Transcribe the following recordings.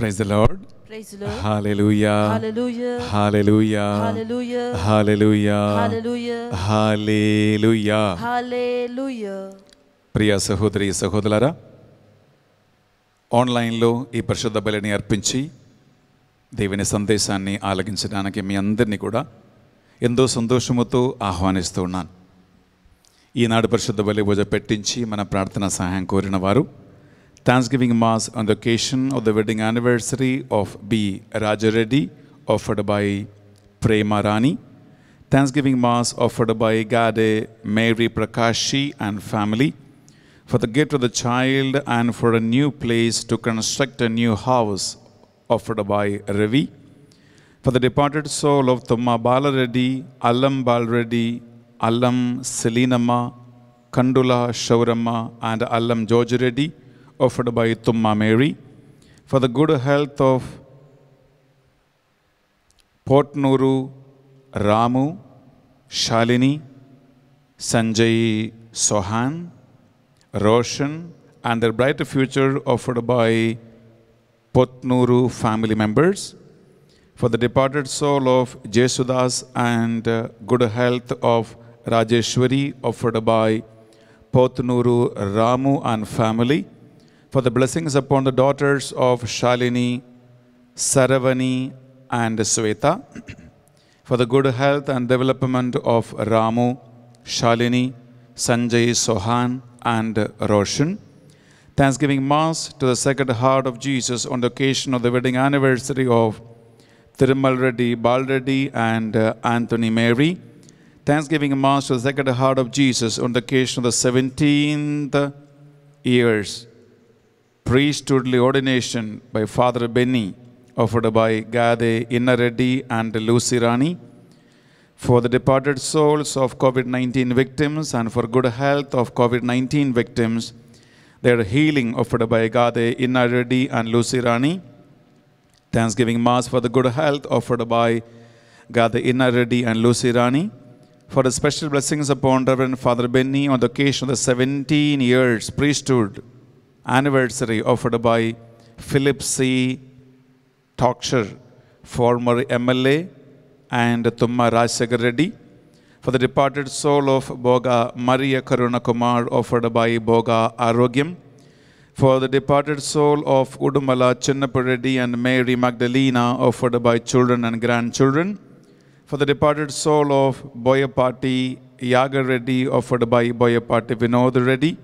Praise Lord hallelujah hallelujah hallelujah hallelujah ప్రియ సహోదరి సహోదరులారా ఆన్లైన్లో ఈ పరిశుద్ధ బలిని అర్పించి దేవుని సందేశాన్ని ఆలగించడానికి మీ అందరినీ కూడా ఎంతో సంతోషముతో ఆహ్వానిస్తూ ఉన్నాను ఈనాడు పరిశుద్ధ బలి పూజ పెట్టించి మన ప్రార్థన సహాయం కోరిన వారు Thanksgiving Mass on the occasion of the wedding anniversary of B. Raja Reddy, offered by Prema Rani. Thanksgiving Mass offered by Gade Mary Prakashi and family for the gift of the child and for a new place to construct a new house offered by Ravi. For the departed soul of Thumma Balareddy, Allam Balareddy, Allam Selinamma, Kandula Shauramma and Allam George Reddy offered by Tumma Mary for the good health of Potnuru Ramu, Shalini, Sanjay Sohan, Roshan, and their brighter future offered by Potnuru family members. For the departed soul of Jesudas and uh, good health of Rajeshwari offered by Potnuru Ramu and family for the blessings upon the daughters of Shalini, Saravani, and Sweta, for the good health and development of Ramu, Shalini, Sanjay Sohan, and Roshan. Thanksgiving Mass to the Sacred Heart of Jesus on the occasion of the wedding anniversary of Thirumal Reddy, Balreddy, and uh, Anthony Mary. Thanksgiving Mass to the Sacred Heart of Jesus on the occasion of the 17th years priesthoodly ordination by Father Benny, offered by Gade Innareddy and Lucy Rani, for the departed souls of COVID 19 victims and for good health of COVID 19 victims, their healing offered by Gade Innareddy and Lucy Rani, Thanksgiving Mass for the good health offered by Gade Innareddy and Lucy Rani, for the special blessings upon Reverend Father Benny on the occasion of the 17 years priesthood anniversary offered by Philip C. Toksher, former MLA, and Tumma Rajsekhar Reddy. For the departed soul of Boga Maria Karunakumar, offered by Boga Arogyam. For the departed soul of Udumala Chinnapareddy and Mary Magdalena, offered by children and grandchildren. For the departed soul of Boyapati Yaga Reddy, offered by Boyapati Vinod Reddy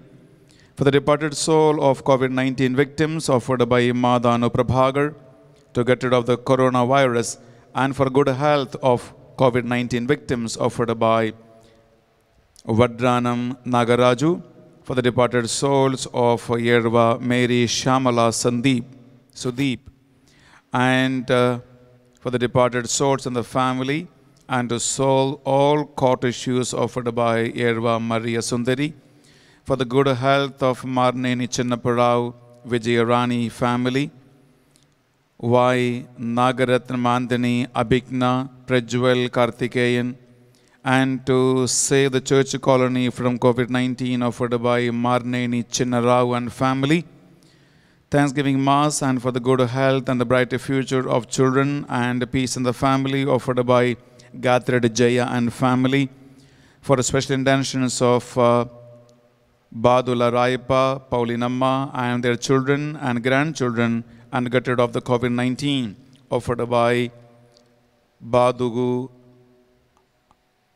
for the departed soul of COVID-19 victims offered by Madhanu Prabhagar to get rid of the coronavirus and for good health of COVID-19 victims offered by Vadranam Nagaraju for the departed souls of Yerva Mary Shamala Sandeep, Sudeep, and uh, for the departed souls and the family, and to solve all court issues offered by Yerva Maria Sundari for the good health of Marneni Chinnapurao Vijayarani family, Y. Nagaratna Mandani Abhigna Prajwal Karthikeyan, and to save the church colony from COVID-19 offered by Marneni Chinnarao and family. Thanksgiving Mass and for the good health and the brighter future of children and peace in the family offered by Gathred Jaya and family for the special intentions of uh, Badula Raipa, Paulinamma, and their children and grandchildren, and gutted of the COVID 19 offered by Badugu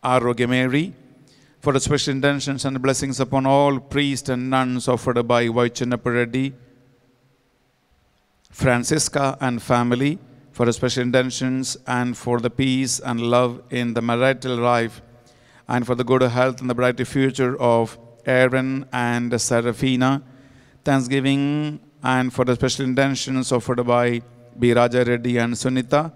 Arogemeri for the special intentions and blessings upon all priests and nuns offered by Vaichannapareddy, Francisca, and family for the special intentions and for the peace and love in the marital life and for the good health and the bright future of Aaron and Sarafina, Thanksgiving and for the special intentions offered by B. Raja Reddy and Sunita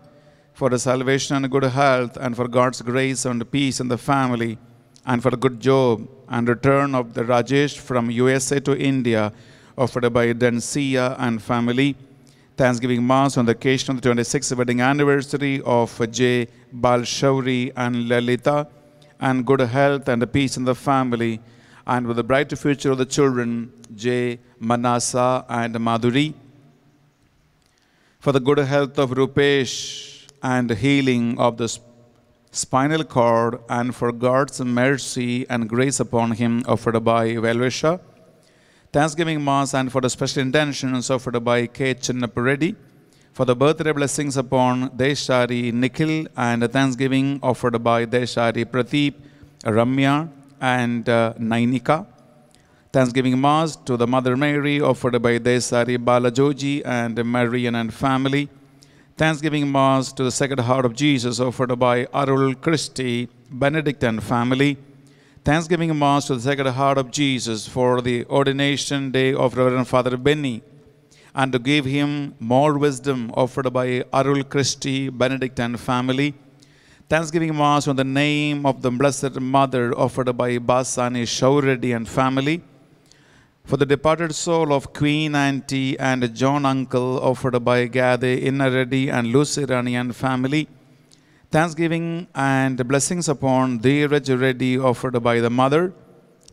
for the salvation and good health and for God's grace and peace in the family and for a good job and return of the Rajesh from USA to India offered by Densia and family. Thanksgiving Mass on the occasion of the 26th wedding anniversary of J. Balshauri and Lalita and good health and peace in the family and with the brighter future of the children, Jay, Manasa, and Madhuri. For the good health of Rupesh and healing of the spinal cord, and for God's mercy and grace upon him offered by Valvesha. Thanksgiving Mass and for the special intentions offered by K. Chinnapareddy for the birthday blessings upon Deshari Nikhil and the thanksgiving offered by Deshari Pradeep, Ramya, and uh, Nainika. Thanksgiving Mass to the Mother Mary offered by Desari Balajoji and Marian and family. Thanksgiving Mass to the Sacred Heart of Jesus offered by Arul Christy Benedict and family. Thanksgiving Mass to the Sacred Heart of Jesus for the ordination day of Reverend Father Benny and to give him more wisdom offered by Arul Christy Benedict and family. Thanksgiving Mass on the name of the Blessed Mother offered by Basani Shauredi and family. For the departed soul of Queen Auntie and John Uncle offered by Gade Innareddy and Lucy Rani and family. Thanksgiving and blessings upon Dheeraj Reddy offered by the Mother.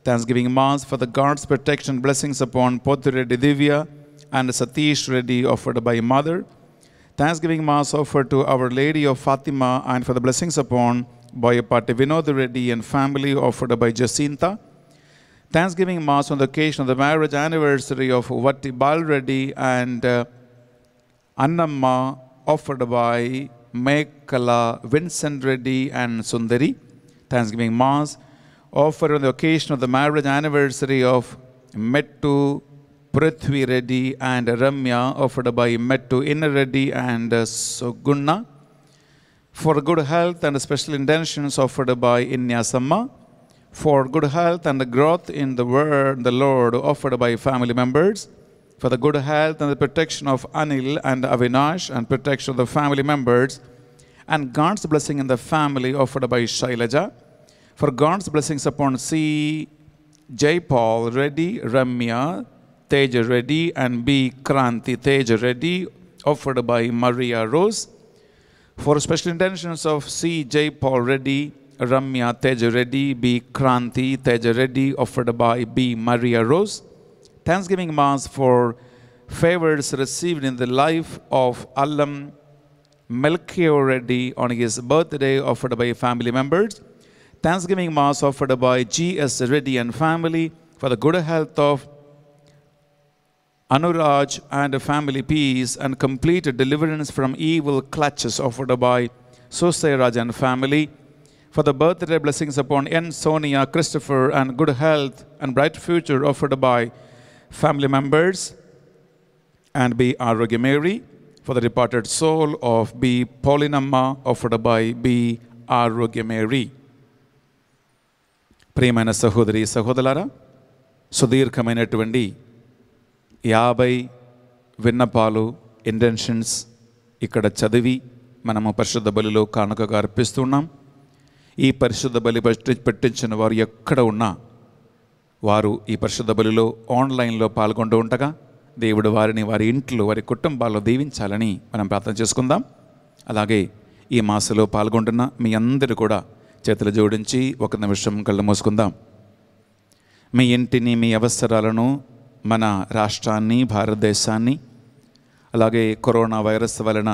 Thanksgiving Mass for the God's protection blessings upon Pothireddy Divya and Satish Reddy offered by Mother. Thanksgiving Mass offered to Our Lady of Fatima and for the blessings upon Boyapati Vinod Reddy and family offered by Jacinta. Thanksgiving Mass on the occasion of the marriage anniversary of Vatti Balreddy and uh, Annamma offered by Mekala Vincent Reddy and Sundari. Thanksgiving Mass offered on the occasion of the marriage anniversary of Mettu Prithvi Reddy and Ramya, offered by Mettu Inner Reddy and uh, Sugunna. For good health and special intentions offered by Inyasamma. For good health and growth in the word, the Lord offered by family members. For the good health and the protection of Anil and Avinash and protection of the family members. And God's blessing in the family offered by Shailaja. For God's blessings upon C. J. Paul, Reddy, Ramya, Tej Reddy and B. Kranti Tej Reddy, offered by Maria Rose. For special intentions of C. J. Paul Reddy, Ramya Tej Reddy, B. Kranti Tej Reddy, offered by B. Maria Rose. Thanksgiving Mass for favors received in the life of Alam Melchior Reddy on his birthday, offered by family members. Thanksgiving Mass offered by G.S. Reddy and family for the good health of Anuraj and a family peace and complete deliverance from evil clutches offered by Sosai Raj and family. For the birthday blessings upon N. Sonia, Christopher, and good health and bright future offered by family members. And B. Arogya Mary. For the departed soul of B. Paulinamma offered by B. Arogya Mary. ప్రియమైన sudhir సహోదరులారా 20. యాభై విన్నపాలు intentions ఇక్కడ చదివి మనము పరిశుద్ధ బలిలో కానుకగా అర్పిస్తున్నాం ఈ పరిశుద్ధ బలి పెట్టించిన వారు ఎక్కడ ఉన్నా వారు ఈ పరిశుద్ధ బలిలో ఆన్లైన్లో పాల్గొంటూ ఉండగా దేవుడు వారిని వారి ఇంట్లో వారి కుటుంబాల్లో దీవించాలని మనం ప్రార్థన చేసుకుందాం అలాగే ఈ మాసలో పాల్గొంటున్న మీ అందరూ కూడా చేతులు జోడించి ఒక నిమిషం కళ్ళు మూసుకుందాం మీ ఇంటిని మీ అవసరాలను మన రాష్ట్రాన్ని భారతదేశాన్ని అలాగే కరోనా వైరస్ వలన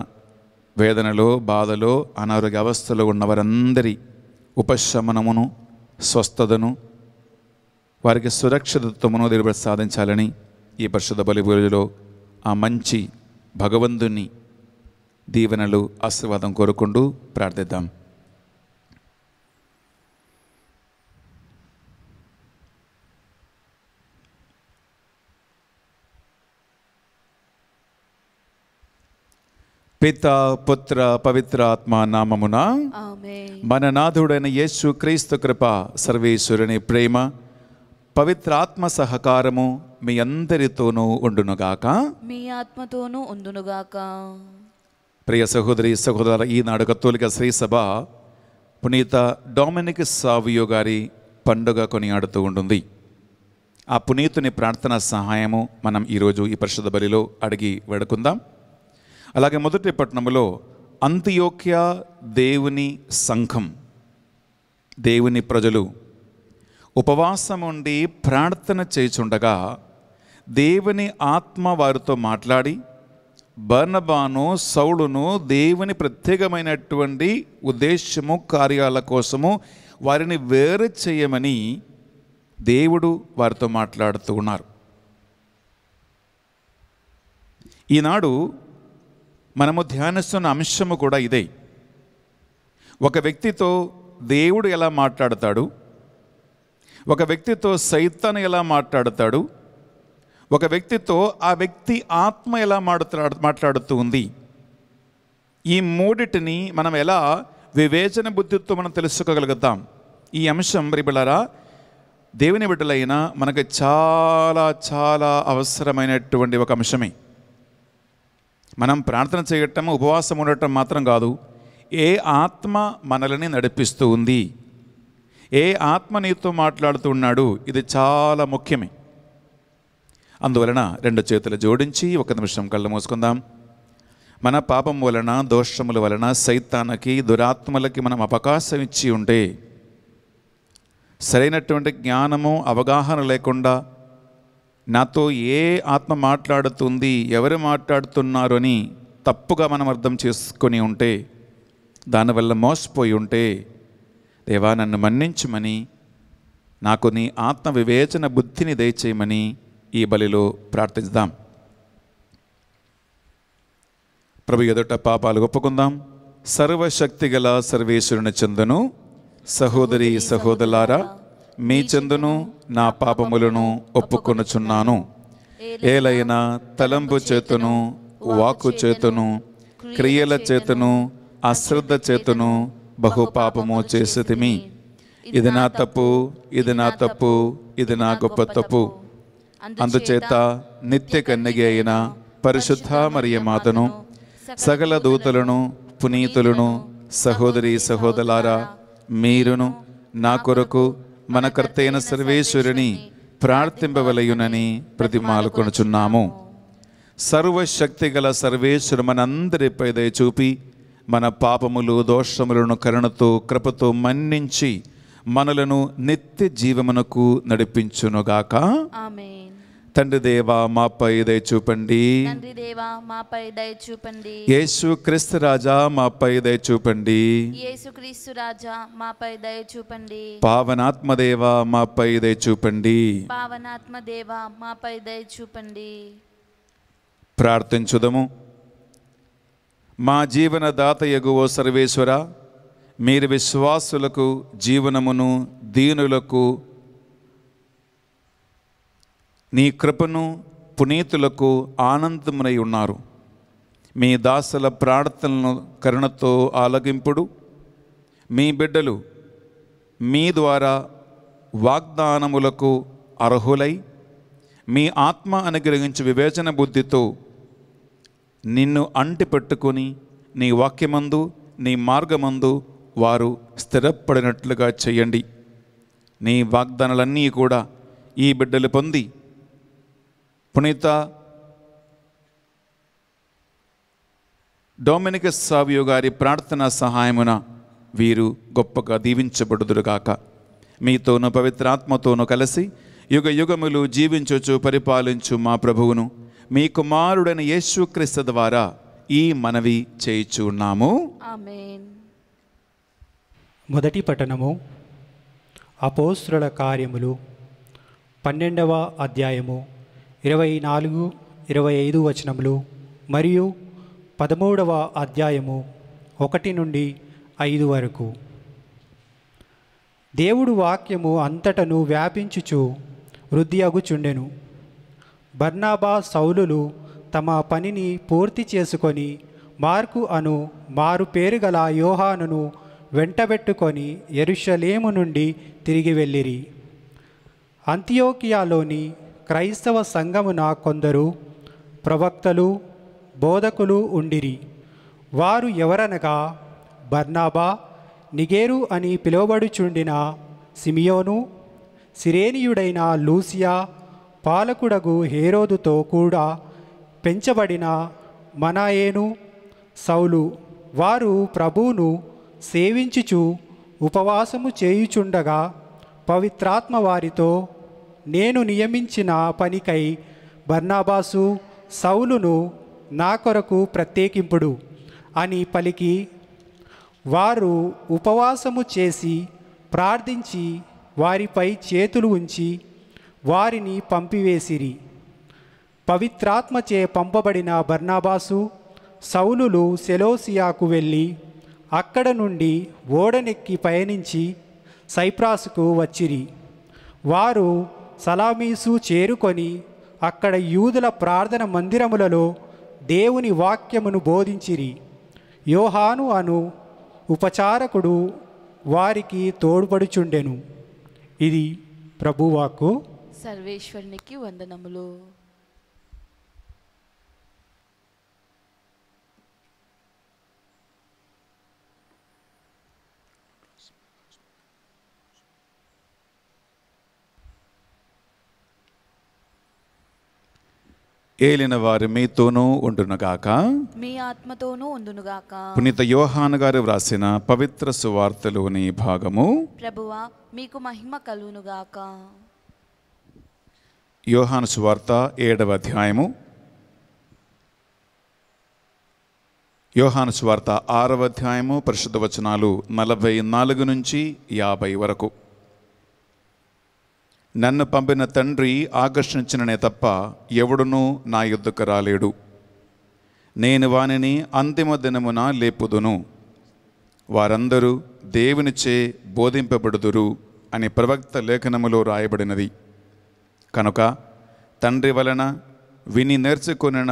వేదనలో బాధలో అనారోగ్య అవస్థలో ఉన్న వారందరి ఉపశమనమును స్వస్థతను వారికి సురక్షితత్వమును దిగుబడి సాధించాలని ఈ పరిశుద్ధ పూజలో ఆ మంచి భగవంతుని దీవెనలు ఆశీర్వాదం కోరుకుంటూ ప్రార్థిద్దాం పిత పుత్ర పవిత్ర ఆత్మ నామమున మన నాథుడైన యేసు క్రీస్తు కృప సర్వేశ్వరుని ప్రేమ పవిత్ర ఆత్మ సహకారము మీ అందరితోనూ ఉండునుగాక మీ ఆత్మతోనూ ఉండునుగాక ప్రియ సహోదరి సహోదర ఈనాడు కత్తోలిక శ్రీసభ పునీత డామినిక్ సావియో గారి పండుగ కొనియాడుతూ ఉంటుంది ఆ పునీతుని ప్రార్థన సహాయము మనం ఈరోజు ఈ పరిషత్ బలిలో అడిగి వేడుకుందాం అలాగే మొదటి పట్టణంలో అంత్యోక్య దేవుని సంఘం దేవుని ప్రజలు ఉపవాసం ఉండి ప్రార్థన చేయుచుండగా దేవుని ఆత్మ వారితో మాట్లాడి బర్నబాను సౌడును దేవుని ప్రత్యేకమైనటువంటి ఉద్దేశము కార్యాల కోసము వారిని వేరు చేయమని దేవుడు వారితో మాట్లాడుతూ ఉన్నారు ఈనాడు మనము ధ్యానిస్తున్న అంశము కూడా ఇదే ఒక వ్యక్తితో దేవుడు ఎలా మాట్లాడతాడు ఒక వ్యక్తితో సైతన్ ఎలా మాట్లాడతాడు ఒక వ్యక్తితో ఆ వ్యక్తి ఆత్మ ఎలా మాట్లా మాట్లాడుతూ ఉంది ఈ మూడిటిని మనం ఎలా వివేచన బుద్ధితో మనం తెలుసుకోగలుగుతాం ఈ అంశం రిబిలరా దేవుని బిడ్డలైన మనకు చాలా చాలా అవసరమైనటువంటి ఒక అంశమే మనం ప్రార్థన చేయటం ఉపవాసం ఉండటం మాత్రం కాదు ఏ ఆత్మ మనల్ని నడిపిస్తూ ఉంది ఏ ఆత్మ నీతో మాట్లాడుతూ ఉన్నాడు ఇది చాలా ముఖ్యమే అందువలన రెండు చేతులు జోడించి ఒక నిమిషం కళ్ళు మూసుకుందాం మన పాపం వలన దోషముల వలన సైతానికి దురాత్మలకి మనం అవకాశం ఇచ్చి ఉంటే సరైనటువంటి జ్ఞానము అవగాహన లేకుండా నాతో ఏ ఆత్మ మాట్లాడుతుంది ఎవరు మాట్లాడుతున్నారు అని తప్పుగా మనం అర్థం చేసుకొని ఉంటే దానివల్ల మోసపోయి ఉంటే దేవా నన్ను మన్నించమని నాకు నీ ఆత్మ వివేచన బుద్ధిని దయచేయమని ఈ బలిలో ప్రార్థిద్దాం ప్రభు ఎదుట పాపాలు ఒప్పుకుందాం సర్వశక్తిగల సర్వేశ్వరుని చెందును సహోదరి సహోదరులారా మీ చెందును నా పాపములను ఒప్పుకొనుచున్నాను ఏలైనా తలంపు చేతును వాకు చేతును క్రియల చేతును అశ్రద్ధ చేతును బహు పాపము మీ ఇది నా తప్పు ఇది నా తప్పు ఇది నా గొప్ప తప్పు అందుచేత నిత్య కన్నగి అయిన పరిశుద్ధ మరియ మాతను సకల దూతలను పునీతులను సహోదరి సహోదరులారా మీరును నా కొరకు మన కర్తైన సర్వేశ్వరుని ప్రార్థింపవలయునని ప్రతిమాలు కొనుచున్నాము సర్వశక్తి గల సర్వేశ్వరు మనందరిపై దయచూపి చూపి మన పాపములు దోషములను కరుణతో కృపతో మన్నించి మనలను నిత్య జీవమునకు నడిపించునుగాక ఆమె తండ్రి దేవా మాపై దయ చూపండి తండ్రి దేవా మాపై దయ చూపండి యేసు క్రీస్తు రాజా మాపై దయ చూపండి యేసు క్రీస్తు రాజా మాపై దయ చూపండి పావనాత్మ దేవా మాపై దయ చూపండి పావనాత్మ దేవా మాపై దయ చూపండి ప్రార్థించుదము మా జీవన దాత ఎగువ సర్వేశ్వర మీరు విశ్వాసులకు జీవనమును దీనులకు నీ కృపను పునీతులకు ఆనందమునై ఉన్నారు మీ దాసల ప్రార్థనలను కరుణతో ఆలగింపుడు మీ బిడ్డలు మీ ద్వారా వాగ్దానములకు అర్హులై మీ ఆత్మ అనుగ్రహించి వివేచన బుద్ధితో నిన్ను అంటి పెట్టుకొని నీ వాక్యమందు నీ మార్గమందు వారు స్థిరపడినట్లుగా చేయండి నీ వాగ్దానాలన్నీ కూడా ఈ బిడ్డలు పొంది పునీత డొమినిక సావియో గారి ప్రార్థనా సహాయమున వీరు గొప్పగా దీవించబడుదురుగాక మీతోనూ పవిత్రాత్మతోనూ కలిసి యుగ యుగములు జీవించొచ్చు పరిపాలించు మా ప్రభువును మీ కుమారుడైన యేసుక్రీస్తు ద్వారా ఈ మనవి చేయుచున్నాము మొదటి పట్టణము అపోస్తుల కార్యములు పన్నెండవ అధ్యాయము ఇరవై నాలుగు ఇరవై ఐదు వచనములు మరియు పదమూడవ అధ్యాయము ఒకటి నుండి ఐదు వరకు దేవుడు వాక్యము అంతటను వ్యాపించుచు వృద్ధి అగుచుండెను బర్నాబా సౌలులు తమ పనిని పూర్తి చేసుకొని మార్కు అను మారు పేరు గల యోహానును వెంటబెట్టుకొని ఎరుషలేము నుండి తిరిగి వెళ్ళిరి అంత్యోకియాలోని క్రైస్తవ సంఘమున కొందరు ప్రవక్తలు బోధకులు ఉండిరి వారు ఎవరనగా బర్నాబా నిగేరు అని పిలువబడుచుండిన సిమియోను సిరేనియుడైన లూసియా పాలకుడగు హేరోదుతో కూడా పెంచబడిన మనాయేను సౌలు వారు ప్రభువును సేవించుచు ఉపవాసము చేయుచుండగా పవిత్రాత్మ వారితో నేను నియమించిన పనికై బర్నాబాసు సౌలును నా కొరకు ప్రత్యేకింపుడు అని పలికి వారు ఉపవాసము చేసి ప్రార్థించి వారిపై చేతులు ఉంచి వారిని పంపివేసిరి పవిత్రాత్మచే పంపబడిన బర్నాబాసు సౌలులు సెలోసియాకు వెళ్ళి అక్కడ నుండి ఓడనెక్కి పయనించి సైప్రాసుకు వచ్చిరి వారు సలామీసు చేరుకొని అక్కడ యూదుల ప్రార్థన మందిరములలో దేవుని వాక్యమును బోధించిరి యోహాను అను ఉపచారకుడు వారికి తోడ్పడుచుండెను ఇది ప్రభువాకు సర్వేశ్వరునికి వందనములు ఏలిన వారు మీతోనూ ఉండునుగాక మీ ఆత్మతోనూ ఉండునుగాక పునీత యోహాన్ గారు వ్రాసిన పవిత్ర సువార్తలోని భాగము ప్రభువా మీకు మహిమ కలుగునుగాక యోహాను సువార్త ఏడవ అధ్యాయము యోహాను సువార్త ఆరవ అధ్యాయము పరిశుద్ధ వచనాలు నలభై నాలుగు నుంచి యాభై వరకు నన్ను పంపిన తండ్రి ఆకర్షించిననే తప్ప ఎవడునూ నా యుద్ధకు రాలేడు నేను వానిని అంతిమ దినమున లేపుదును వారందరూ దేవునిచే బోధింపబడుదురు అని ప్రవక్త లేఖనములో రాయబడినది కనుక తండ్రి వలన విని నేర్చుకొనిన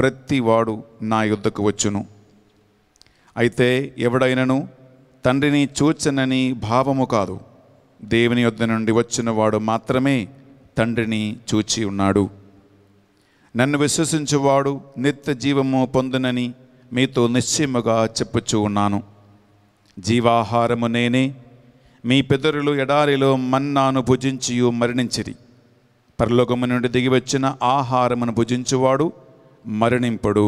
ప్రతివాడు నా యుద్ధకు వచ్చును అయితే ఎవడైనను తండ్రిని చూచనని భావము కాదు దేవుని యొద్ద నుండి వచ్చిన వాడు మాత్రమే తండ్రిని చూచి ఉన్నాడు నన్ను విశ్వసించువాడు నిత్య జీవము పొందునని మీతో నిశ్చయముగా చెప్పుచూ ఉన్నాను జీవాహారము నేనే మీ పిదరులు ఎడారిలో మన్నాను భుజించియు మరణించిరి పరలోకము నుండి దిగివచ్చిన ఆహారమును భుజించువాడు మరణింపడు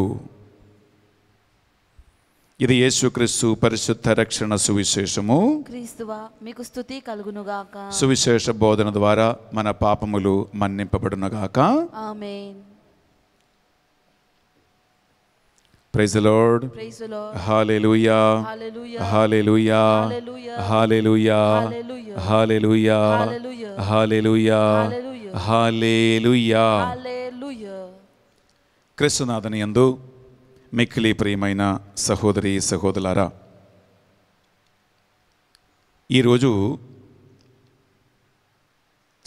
ఇది యేసుక్రీస్తు పరిశుద్ధ రక్షణ సువిశేషము క్రీస్తువా మీకు స్థుతి కలుగునుగాక సువిశేష బోధన ద్వారా మన పాపములు మన్నింపబడునగాక ఆమేన్ praise Lord hallelujah hallelujah hallelujah hallelujah hallelujah హల్లెలూయా క్రీస్తునాథని యందు మిక్కిలి ప్రియమైన సహోదరి సహోదరులారా ఈరోజు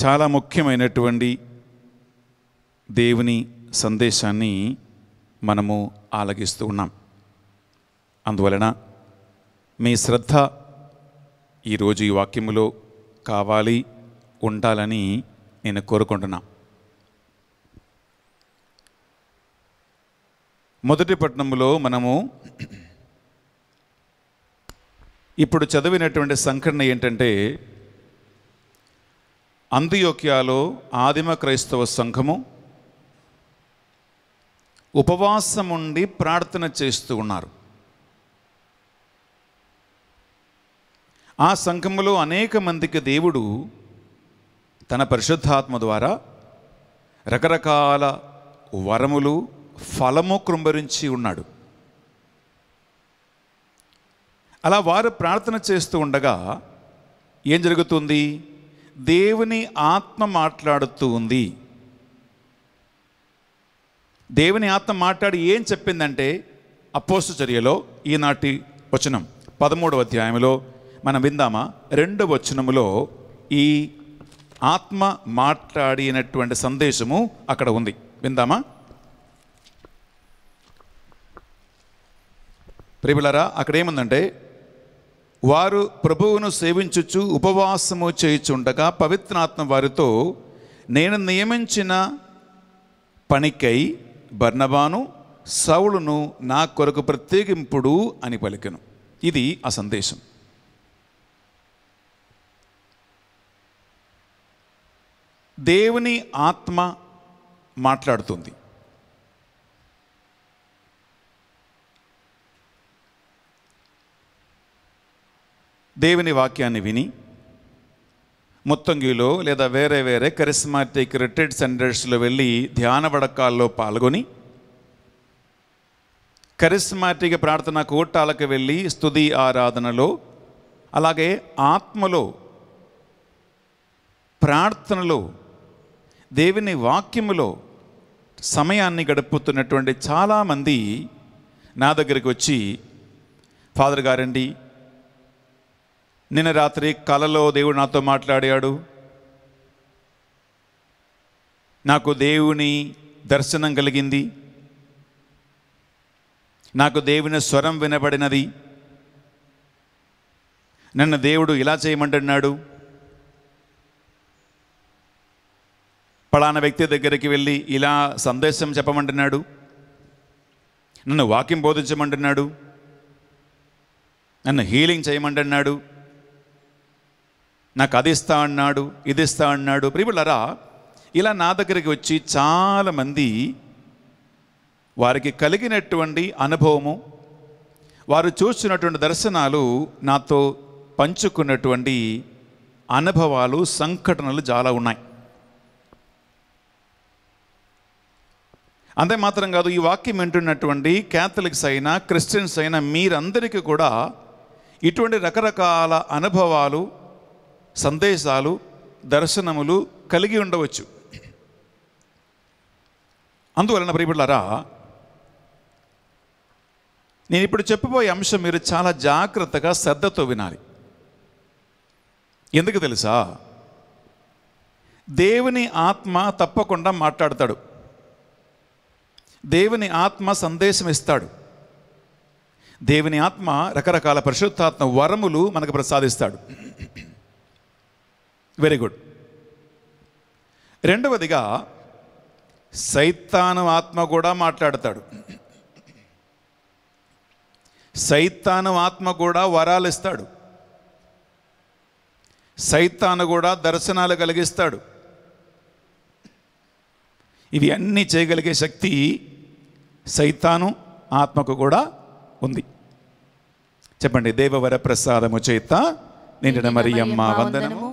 చాలా ముఖ్యమైనటువంటి దేవుని సందేశాన్ని మనము ఆలగిస్తూ ఉన్నాం అందువలన మీ శ్రద్ధ ఈరోజు ఈ వాక్యములో కావాలి ఉండాలని నేను కోరుకుంటున్నాను మొదటి పట్టణంలో మనము ఇప్పుడు చదివినటువంటి సంఘటన ఏంటంటే అందియోక్యాలో ఆదిమ క్రైస్తవ సంఘము ఉపవాసం ఉండి ప్రార్థన చేస్తూ ఉన్నారు ఆ సంఘములో అనేక మందికి దేవుడు తన పరిశుద్ధాత్మ ద్వారా రకరకాల వరములు ఫలము కృంభరించి ఉన్నాడు అలా వారు ప్రార్థన చేస్తూ ఉండగా ఏం జరుగుతుంది దేవుని ఆత్మ మాట్లాడుతూ ఉంది దేవుని ఆత్మ మాట్లాడి ఏం చెప్పిందంటే అపోస్తు చర్యలో ఈనాటి వచనం పదమూడవ అధ్యాయంలో మనం విందామా రెండు వచనములో ఈ ఆత్మ మాట్లాడినటువంటి సందేశము అక్కడ ఉంది విందామా ప్రిబులరా అక్కడ ఏముందంటే వారు ప్రభువును సేవించుచు ఉపవాసము చేయుచుండగా పవిత్రాత్మ వారితో నేను నియమించిన పనికై బర్ణబాను సౌలును నా కొరకు ప్రత్యేకింపుడు అని పలికను ఇది ఆ సందేశం దేవుని ఆత్మ మాట్లాడుతుంది దేవుని వాక్యాన్ని విని ముత్తంగిలో లేదా వేరే వేరే కరిస్మాటిక్ రిటైర్డ్ సెంటర్స్లో వెళ్ళి ధ్యాన వడకాల్లో పాల్గొని కరిస్మాటిక్ ప్రార్థన కూటాలకు వెళ్ళి స్థుతి ఆరాధనలో అలాగే ఆత్మలో ప్రార్థనలో దేవుని వాక్యములో సమయాన్ని గడుపుతున్నటువంటి చాలామంది నా దగ్గరికి వచ్చి ఫాదర్ గారండి నిన్న రాత్రి కలలో దేవుడు నాతో మాట్లాడాడు నాకు దేవుని దర్శనం కలిగింది నాకు దేవుని స్వరం వినబడినది నన్ను దేవుడు ఇలా చేయమంటున్నాడు పలానా వ్యక్తి దగ్గరికి వెళ్ళి ఇలా సందేశం చెప్పమంటున్నాడు నన్ను వాకింగ్ బోధించమంటున్నాడు నన్ను హీలింగ్ చేయమంటున్నాడు నాకు అది ఇస్తా అన్నాడు ఇది ఇస్తా అన్నాడు ప్రియులరా ఇలా నా దగ్గరికి వచ్చి చాలామంది వారికి కలిగినటువంటి అనుభవము వారు చూస్తున్నటువంటి దర్శనాలు నాతో పంచుకున్నటువంటి అనుభవాలు సంఘటనలు చాలా ఉన్నాయి అంతే మాత్రం కాదు ఈ వాక్యం వింటున్నటువంటి క్యాథలిక్స్ అయినా క్రిస్టియన్స్ అయినా మీరందరికీ కూడా ఇటువంటి రకరకాల అనుభవాలు సందేశాలు దర్శనములు కలిగి ఉండవచ్చు అందువలన ప్రియపడారా నేను ఇప్పుడు చెప్పబోయే అంశం మీరు చాలా జాగ్రత్తగా శ్రద్ధతో వినాలి ఎందుకు తెలుసా దేవుని ఆత్మ తప్పకుండా మాట్లాడతాడు దేవుని ఆత్మ సందేశం ఇస్తాడు దేవుని ఆత్మ రకరకాల పరిశుద్ధాత్మ వరములు మనకు ప్రసాదిస్తాడు వెరీ గుడ్ రెండవదిగా సైతాను ఆత్మ కూడా మాట్లాడతాడు సైతాను ఆత్మ కూడా వరాలు ఇస్తాడు సైతాను కూడా దర్శనాలు కలిగిస్తాడు ఇవి అన్నీ చేయగలిగే శక్తి సైతాను ఆత్మకు కూడా ఉంది చెప్పండి దేవవర ప్రసాదము చేత నిండిన మరియమ్మ వందనము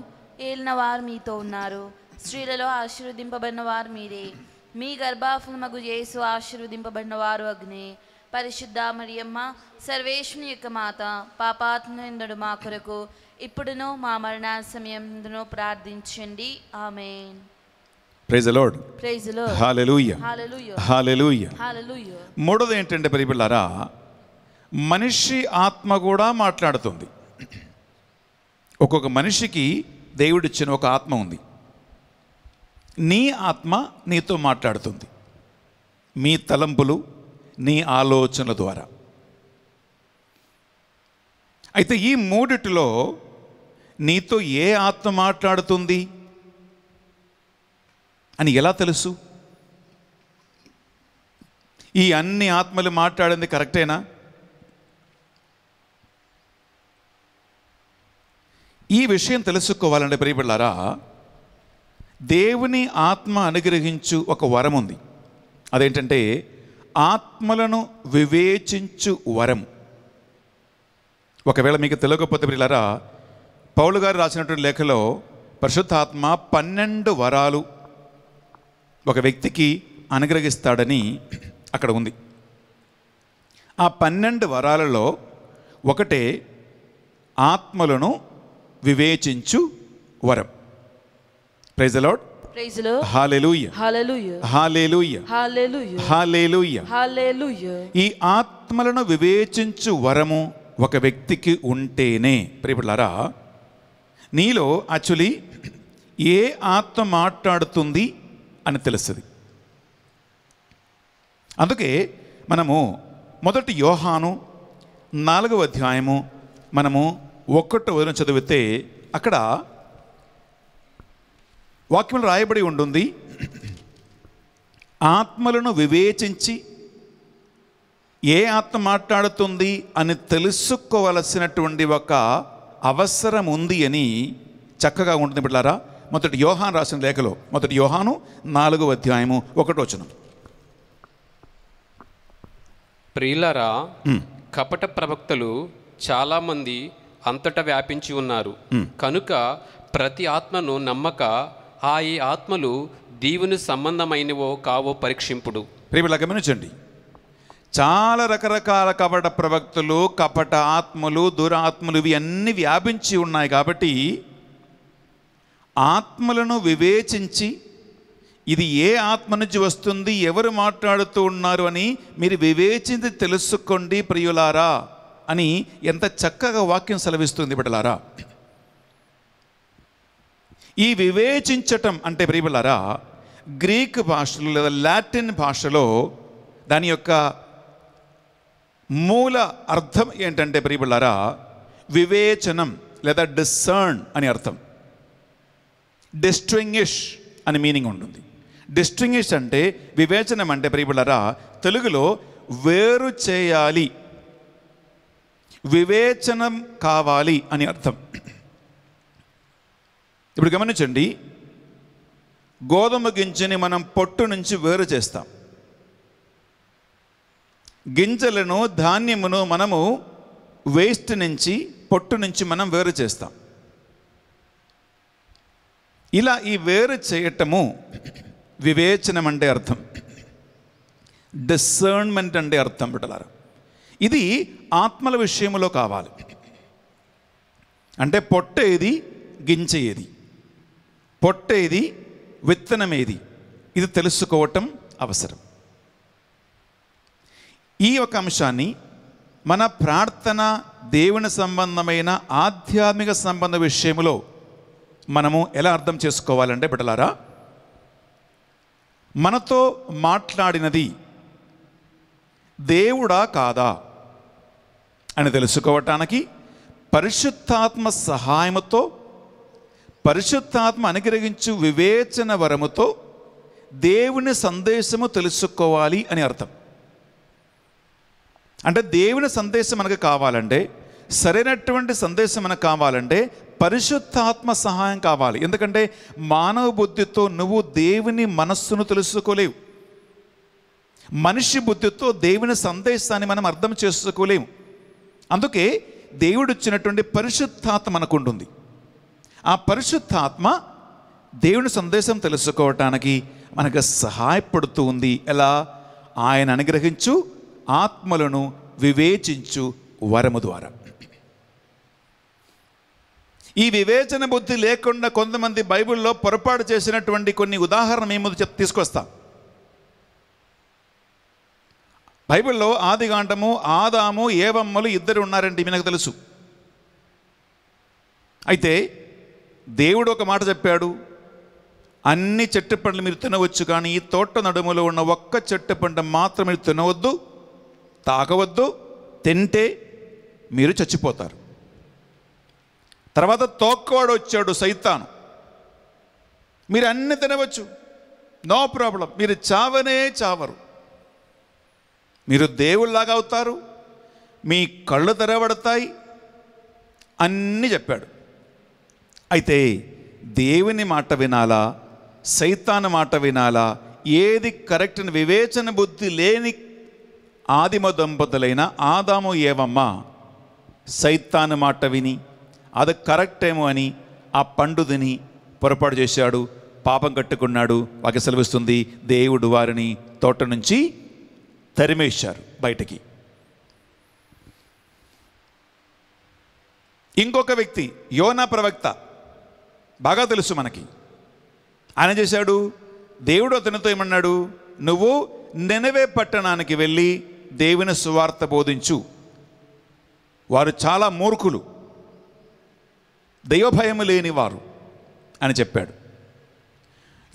ఏలిన వారు మీతో ఉన్నారు స్త్రీలలో ఆశీర్వదింపబడిన వారు మీరే మీ మగు యేసు ఆశీర్వదింపబడిన వారు అగ్ని పరిశుద్ధ మరియమ్మ సర్వేశ్వని యొక్క మాత పాపాత్మందుడు మా కొరకు ఇప్పుడును మా మరణ సమయం ప్రార్థించండి ఆమె మూడోది ఏంటంటే పరిపిల్లారా మనిషి ఆత్మ కూడా మాట్లాడుతుంది ఒక్కొక్క మనిషికి దేవుడిచ్చిన ఒక ఆత్మ ఉంది నీ ఆత్మ నీతో మాట్లాడుతుంది మీ తలంపులు నీ ఆలోచనల ద్వారా అయితే ఈ మూడిటిలో నీతో ఏ ఆత్మ మాట్లాడుతుంది అని ఎలా తెలుసు ఈ అన్ని ఆత్మలు మాట్లాడింది కరెక్టేనా ఈ విషయం తెలుసుకోవాలంటే ప్రియపిల్లారా దేవుని ఆత్మ అనుగ్రహించు ఒక వరం ఉంది అదేంటంటే ఆత్మలను వివేచించు వరం ఒకవేళ మీకు తెలియకపోతే ప్రియులారా పౌలు గారు రాసినటువంటి లేఖలో పరిశుద్ధాత్మ పన్నెండు వరాలు ఒక వ్యక్తికి అనుగ్రహిస్తాడని అక్కడ ఉంది ఆ పన్నెండు వరాలలో ఒకటే ఆత్మలను వివేచించు వరం ప్రైజ్ లాడ్ ఈ ఆత్మలను వివేచించు వరము ఒక వ్యక్తికి ఉంటేనే ప్రియపడారా నీలో యాక్చువల్లీ ఏ ఆత్మ మాట్లాడుతుంది అని తెలుస్తుంది అందుకే మనము మొదటి యోహాను నాలుగవ అధ్యాయము మనము ఒక్కటో వదిన చదివితే అక్కడ వాక్యం రాయబడి ఉంటుంది ఆత్మలను వివేచించి ఏ ఆత్మ మాట్లాడుతుంది అని తెలుసుకోవలసినటువంటి ఒక అవసరం ఉంది అని చక్కగా ఉంటుంది బిడ్డారా మొదటి యోహాన్ రాసిన లేఖలో మొదటి యోహాను నాలుగో అధ్యాయము ఒకటి వచనం ప్రియులరా కపట ప్రవక్తలు చాలామంది అంతటా వ్యాపించి ఉన్నారు hmm. కనుక ప్రతి ఆత్మను నమ్మక ఆ ఈ ఆత్మలు దీవుని సంబంధమైనవో కావో పరీక్షింపుడు రేపు గమనించండి చాలా రకరకాల కపట ప్రవక్తలు కపట ఆత్మలు దురాత్మలు ఇవి అన్నీ వ్యాపించి ఉన్నాయి కాబట్టి ఆత్మలను వివేచించి ఇది ఏ ఆత్మ నుంచి వస్తుంది ఎవరు మాట్లాడుతూ ఉన్నారు అని మీరు వివేచించి తెలుసుకోండి ప్రియులారా అని ఎంత చక్కగా వాక్యం సెలవిస్తుంది బిడలారా ఈ వివేచించటం అంటే ప్రియబిలారా గ్రీక్ భాషలో లేదా లాటిన్ భాషలో దాని యొక్క మూల అర్థం ఏంటంటే ప్రియబిళ్ళారా వివేచనం లేదా డిసర్న్ అని అర్థం డిస్ట్రింగిష్ అని మీనింగ్ ఉంటుంది డిస్ట్రింగిష్ అంటే వివేచనం అంటే ప్రియబిళ్ళారా తెలుగులో వేరు చేయాలి వివేచనం కావాలి అని అర్థం ఇప్పుడు గమనించండి గోధుమ గింజని మనం పొట్టు నుంచి వేరు చేస్తాం గింజలను ధాన్యమును మనము వేస్ట్ నుంచి పొట్టు నుంచి మనం వేరు చేస్తాం ఇలా ఈ వేరు చేయటము వివేచనం అంటే అర్థం డిసర్న్మెంట్ అంటే అర్థం బిడ్డలారా ఇది ఆత్మల విషయంలో కావాలి అంటే పొట్టేది ఏది గింజ ఏది విత్తనం ఏది ఇది తెలుసుకోవటం అవసరం ఈ ఒక అంశాన్ని మన ప్రార్థన దేవుని సంబంధమైన ఆధ్యాత్మిక సంబంధ విషయంలో మనము ఎలా అర్థం చేసుకోవాలంటే బిడలారా మనతో మాట్లాడినది దేవుడా కాదా అని తెలుసుకోవటానికి పరిశుద్ధాత్మ సహాయముతో పరిశుద్ధాత్మ అనుగ్రహించు వివేచన వరముతో దేవుని సందేశము తెలుసుకోవాలి అని అర్థం అంటే దేవుని సందేశం మనకు కావాలంటే సరైనటువంటి సందేశం మనకు కావాలంటే పరిశుద్ధాత్మ సహాయం కావాలి ఎందుకంటే మానవ బుద్ధితో నువ్వు దేవుని మనస్సును తెలుసుకోలేవు మనిషి బుద్ధితో దేవుని సందేశాన్ని మనం అర్థం చేసుకోలేము అందుకే దేవుడు ఇచ్చినటువంటి పరిశుద్ధాత్మ ఉంటుంది ఆ పరిశుద్ధాత్మ దేవుని సందేశం తెలుసుకోవటానికి మనకు సహాయపడుతూ ఉంది ఎలా ఆయన అనుగ్రహించు ఆత్మలను వివేచించు వరము ద్వారా ఈ వివేచన బుద్ధి లేకుండా కొంతమంది బైబిల్లో పొరపాటు చేసినటువంటి కొన్ని ఉదాహరణ మేము తీసుకొస్తాం బైబిల్లో ఆదిగాండము ఆదాము ఏవమ్మలు ఇద్దరు ఉన్నారండి మీకు తెలుసు అయితే దేవుడు ఒక మాట చెప్పాడు అన్ని చెట్టు పండ్లు మీరు తినవచ్చు కానీ ఈ తోట నడుములో ఉన్న ఒక్క చెట్టు పండు మాత్రం మీరు తినవద్దు తాగవద్దు తింటే మీరు చచ్చిపోతారు తర్వాత తోక్కవాడు వచ్చాడు సైతాను మీరు అన్ని తినవచ్చు నో ప్రాబ్లం మీరు చావనే చావరు మీరు దేవుళ్ళలాగా అవుతారు మీ కళ్ళు తెరబడతాయి అన్నీ చెప్పాడు అయితే దేవుని మాట వినాలా సైతాన్ మాట వినాలా ఏది కరెక్ట్ వివేచన బుద్ధి లేని ఆదిమ దంపతులైన ఆదాము ఏవమ్మ సైతాన్ మాట విని అది కరెక్ట్ ఏమో అని ఆ పండుదిని పొరపాటు చేశాడు పాపం కట్టుకున్నాడు వాకి సెలవిస్తుంది దేవుడు వారిని తోట నుంచి తరిమేశారు బయటకి ఇంకొక వ్యక్తి యోనా ప్రవక్త బాగా తెలుసు మనకి ఆయన చేశాడు దేవుడు అతనితో ఏమన్నాడు నువ్వు నెనవే పట్టణానికి వెళ్ళి దేవుని సువార్త బోధించు వారు చాలా మూర్ఖులు దైవభయము లేని వారు అని చెప్పాడు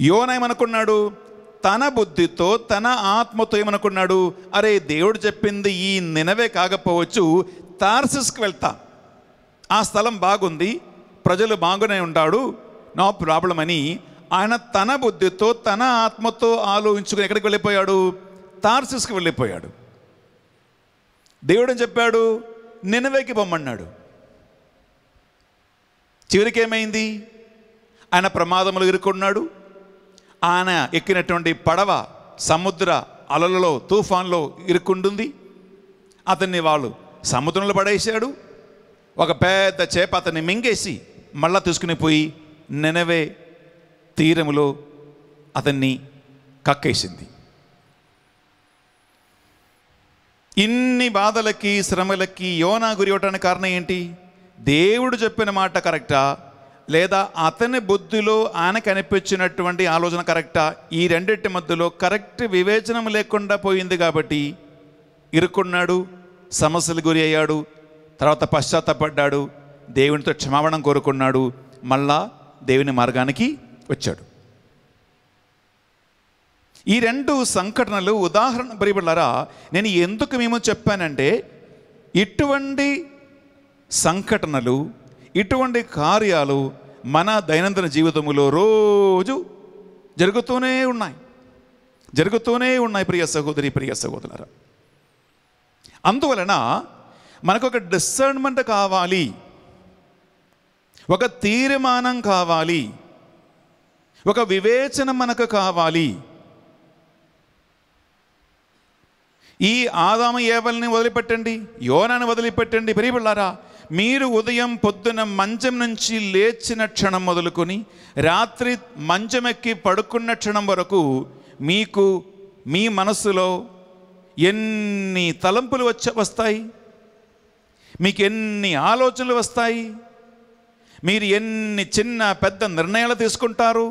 యోన ఏమనుకున్నాడు తన బుద్ధితో తన ఆత్మతో ఏమనుకున్నాడు అరే దేవుడు చెప్పింది ఈ నినవే కాకపోవచ్చు తార్సిస్కి వెళ్తా ఆ స్థలం బాగుంది ప్రజలు బాగునే ఉంటాడు నో ప్రాబ్లం అని ఆయన తన బుద్ధితో తన ఆత్మతో ఆలోచించుకుని ఎక్కడికి వెళ్ళిపోయాడు తార్సిస్కి వెళ్ళిపోయాడు దేవుడు చెప్పాడు నినవేకి పొమ్మన్నాడు చివరికి ఏమైంది ఆయన ప్రమాదములు ఇరుక్కున్నాడు ఆయన ఎక్కినటువంటి పడవ సముద్ర అలలలో తుఫాన్లో ఇరుక్కుంటుంది అతన్ని వాళ్ళు సముద్రంలో పడేశాడు ఒక పెద్ద చేప అతన్ని మింగేసి మళ్ళా తీసుకుని పోయి నెనవే తీరములో అతన్ని కక్కేసింది ఇన్ని బాధలకి శ్రమలకి యోనా గురి అవటానికి కారణం ఏంటి దేవుడు చెప్పిన మాట కరెక్టా లేదా అతని బుద్ధిలో ఆయన కనిపించినటువంటి ఆలోచన కరెక్టా ఈ రెండింటి మధ్యలో కరెక్ట్ వివేచనం లేకుండా పోయింది కాబట్టి ఇరుక్కున్నాడు సమస్యలు గురి అయ్యాడు తర్వాత పశ్చాత్తపడ్డాడు దేవునితో క్షమాపణం కోరుకున్నాడు మళ్ళా దేవుని మార్గానికి వచ్చాడు ఈ రెండు సంఘటనలు ఉదాహరణ పరిపడారా నేను ఎందుకు మేము చెప్పానంటే ఇటువంటి సంఘటనలు ఇటువంటి కార్యాలు మన దైనందిన జీవితంలో రోజు జరుగుతూనే ఉన్నాయి జరుగుతూనే ఉన్నాయి ప్రియ సహోదరి ప్రియ సహోదరులరా అందువలన మనకు ఒక డిసర్న్మెంట్ కావాలి ఒక తీర్మానం కావాలి ఒక వివేచన మనకు కావాలి ఈ ఆదామ ఏవల్ని వదిలిపెట్టండి యోనాన్ని వదిలిపెట్టండి పెరిగిపిల్లారా మీరు ఉదయం పొద్దున మంచం నుంచి లేచిన క్షణం మొదలుకొని రాత్రి మంచమెక్కి పడుకున్న క్షణం వరకు మీకు మీ మనస్సులో ఎన్ని తలంపులు వచ్చ వస్తాయి మీకు ఎన్ని ఆలోచనలు వస్తాయి మీరు ఎన్ని చిన్న పెద్ద నిర్ణయాలు తీసుకుంటారు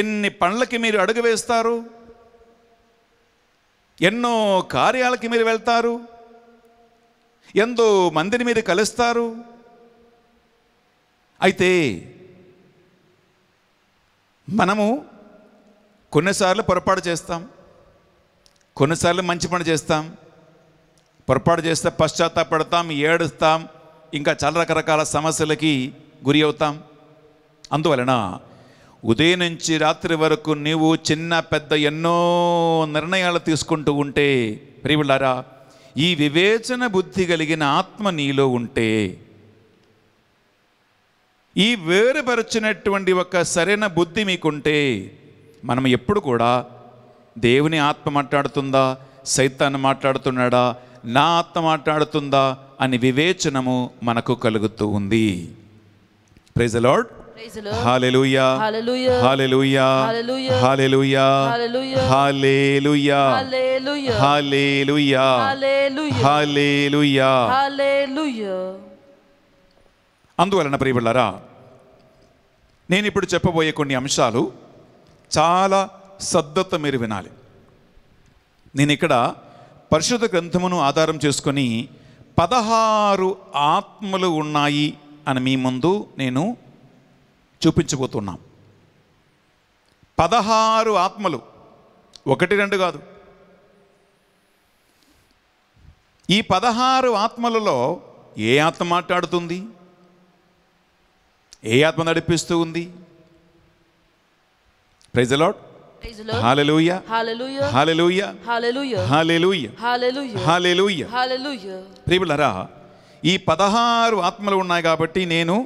ఎన్ని పనులకి మీరు అడుగు వేస్తారు ఎన్నో కార్యాలకి మీరు వెళ్తారు ఎంతో మందిని మీరు కలుస్తారు అయితే మనము కొన్నిసార్లు పొరపాటు చేస్తాం కొన్నిసార్లు మంచి పని చేస్తాం పొరపాటు చేస్తే పశ్చాత్తాపడతాం ఏడుస్తాం ఇంకా చాలా రకరకాల సమస్యలకి గురి అవుతాం అందువలన ఉదయం నుంచి రాత్రి వరకు నీవు చిన్న పెద్ద ఎన్నో నిర్ణయాలు తీసుకుంటూ ఉంటే ప్రియులారా ఈ వివేచన బుద్ధి కలిగిన ఆత్మ నీలో ఉంటే ఈ వేరుపరచినటువంటి ఒక సరైన బుద్ధి మీకుంటే మనం ఎప్పుడు కూడా దేవుని ఆత్మ మాట్లాడుతుందా సైతాన్ని మాట్లాడుతున్నాడా నా ఆత్మ మాట్లాడుతుందా అని వివేచనము మనకు కలుగుతూ ఉంది ప్రైజ్ అలాడ్ హల్లెలూయా హల్లెలూయా హల్లెలూయా హల్లెలూయా హల్లెలూయా హల్లెలూయా అందువలన ప్రియబిళ్ళారా నేను ఇప్పుడు చెప్పబోయే కొన్ని అంశాలు చాలా సద్దత్త మీరు వినాలి నేను ఇక్కడ పరిశుద్ధ గ్రంథమును ఆధారం చేసుకొని పదహారు ఆత్మలు ఉన్నాయి అని మీ ముందు నేను చూపించబోతున్నాం పదహారు ఆత్మలు ఒకటి రెండు కాదు ఈ పదహారు ఆత్మలలో ఏ ఆత్మ మాట్లాడుతుంది ఏ ఆత్మ నడిపిస్తూ ఉంది ప్రైజ్ ఈ పదహారు ఆత్మలు ఉన్నాయి కాబట్టి నేను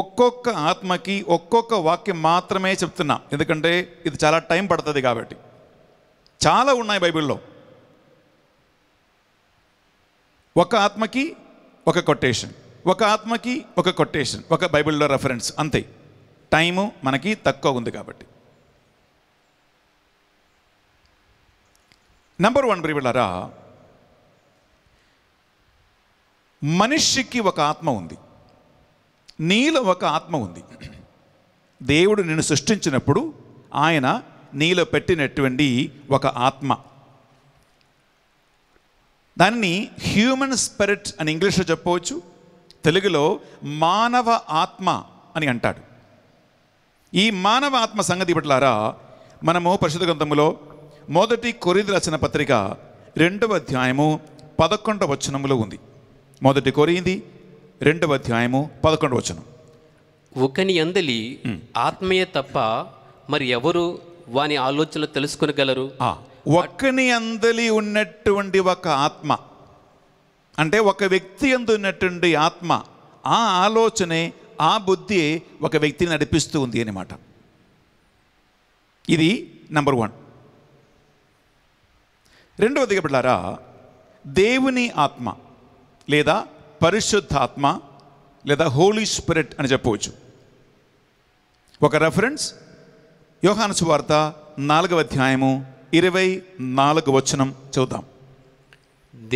ఒక్కొక్క ఆత్మకి ఒక్కొక్క వాక్యం మాత్రమే చెప్తున్నా ఎందుకంటే ఇది చాలా టైం పడుతుంది కాబట్టి చాలా ఉన్నాయి బైబిల్లో ఒక ఆత్మకి ఒక కొటేషన్ ఒక ఆత్మకి ఒక కొటేషన్ ఒక బైబిల్లో రెఫరెన్స్ అంతే టైము మనకి తక్కువ ఉంది కాబట్టి నెంబర్ వన్ బ్రీవిలరా మనిషికి ఒక ఆత్మ ఉంది నీలో ఒక ఆత్మ ఉంది దేవుడు నిన్ను సృష్టించినప్పుడు ఆయన నీలో పెట్టినటువంటి ఒక ఆత్మ దాన్ని హ్యూమన్ స్పిరిట్ అని ఇంగ్లీష్లో చెప్పవచ్చు తెలుగులో మానవ ఆత్మ అని అంటాడు ఈ మానవ ఆత్మ సంగతి పట్లారా మనము పరిశుద్ధ గ్రంథములో మొదటి కొరిది రచన పత్రిక రెండవ అధ్యాయము పదకొండవ వచనములో ఉంది మొదటి కొరింది రెండవ అధ్యాయము పదకొండు వచనం ఒకని అందలి ఆత్మయే తప్ప మరి ఎవరు వాని ఆలోచనలు తెలుసుకునగలరు ఒకని అందలి ఉన్నటువంటి ఒక ఆత్మ అంటే ఒక వ్యక్తి అందు ఉన్నటువంటి ఆత్మ ఆ ఆలోచనే ఆ బుద్ధి ఒక వ్యక్తిని నడిపిస్తూ ఉంది అనమాట ఇది నంబర్ వన్ రెండవ బిడ్డారా దేవుని ఆత్మ లేదా పరిశుద్ధాత్మ లేదా హోలీ స్పిరిట్ అని చెప్పవచ్చు ఒక రెఫరెన్స్ యోహానసు వార్త నాలుగవ అధ్యాయము ఇరవై నాలుగు వచనం చూద్దాం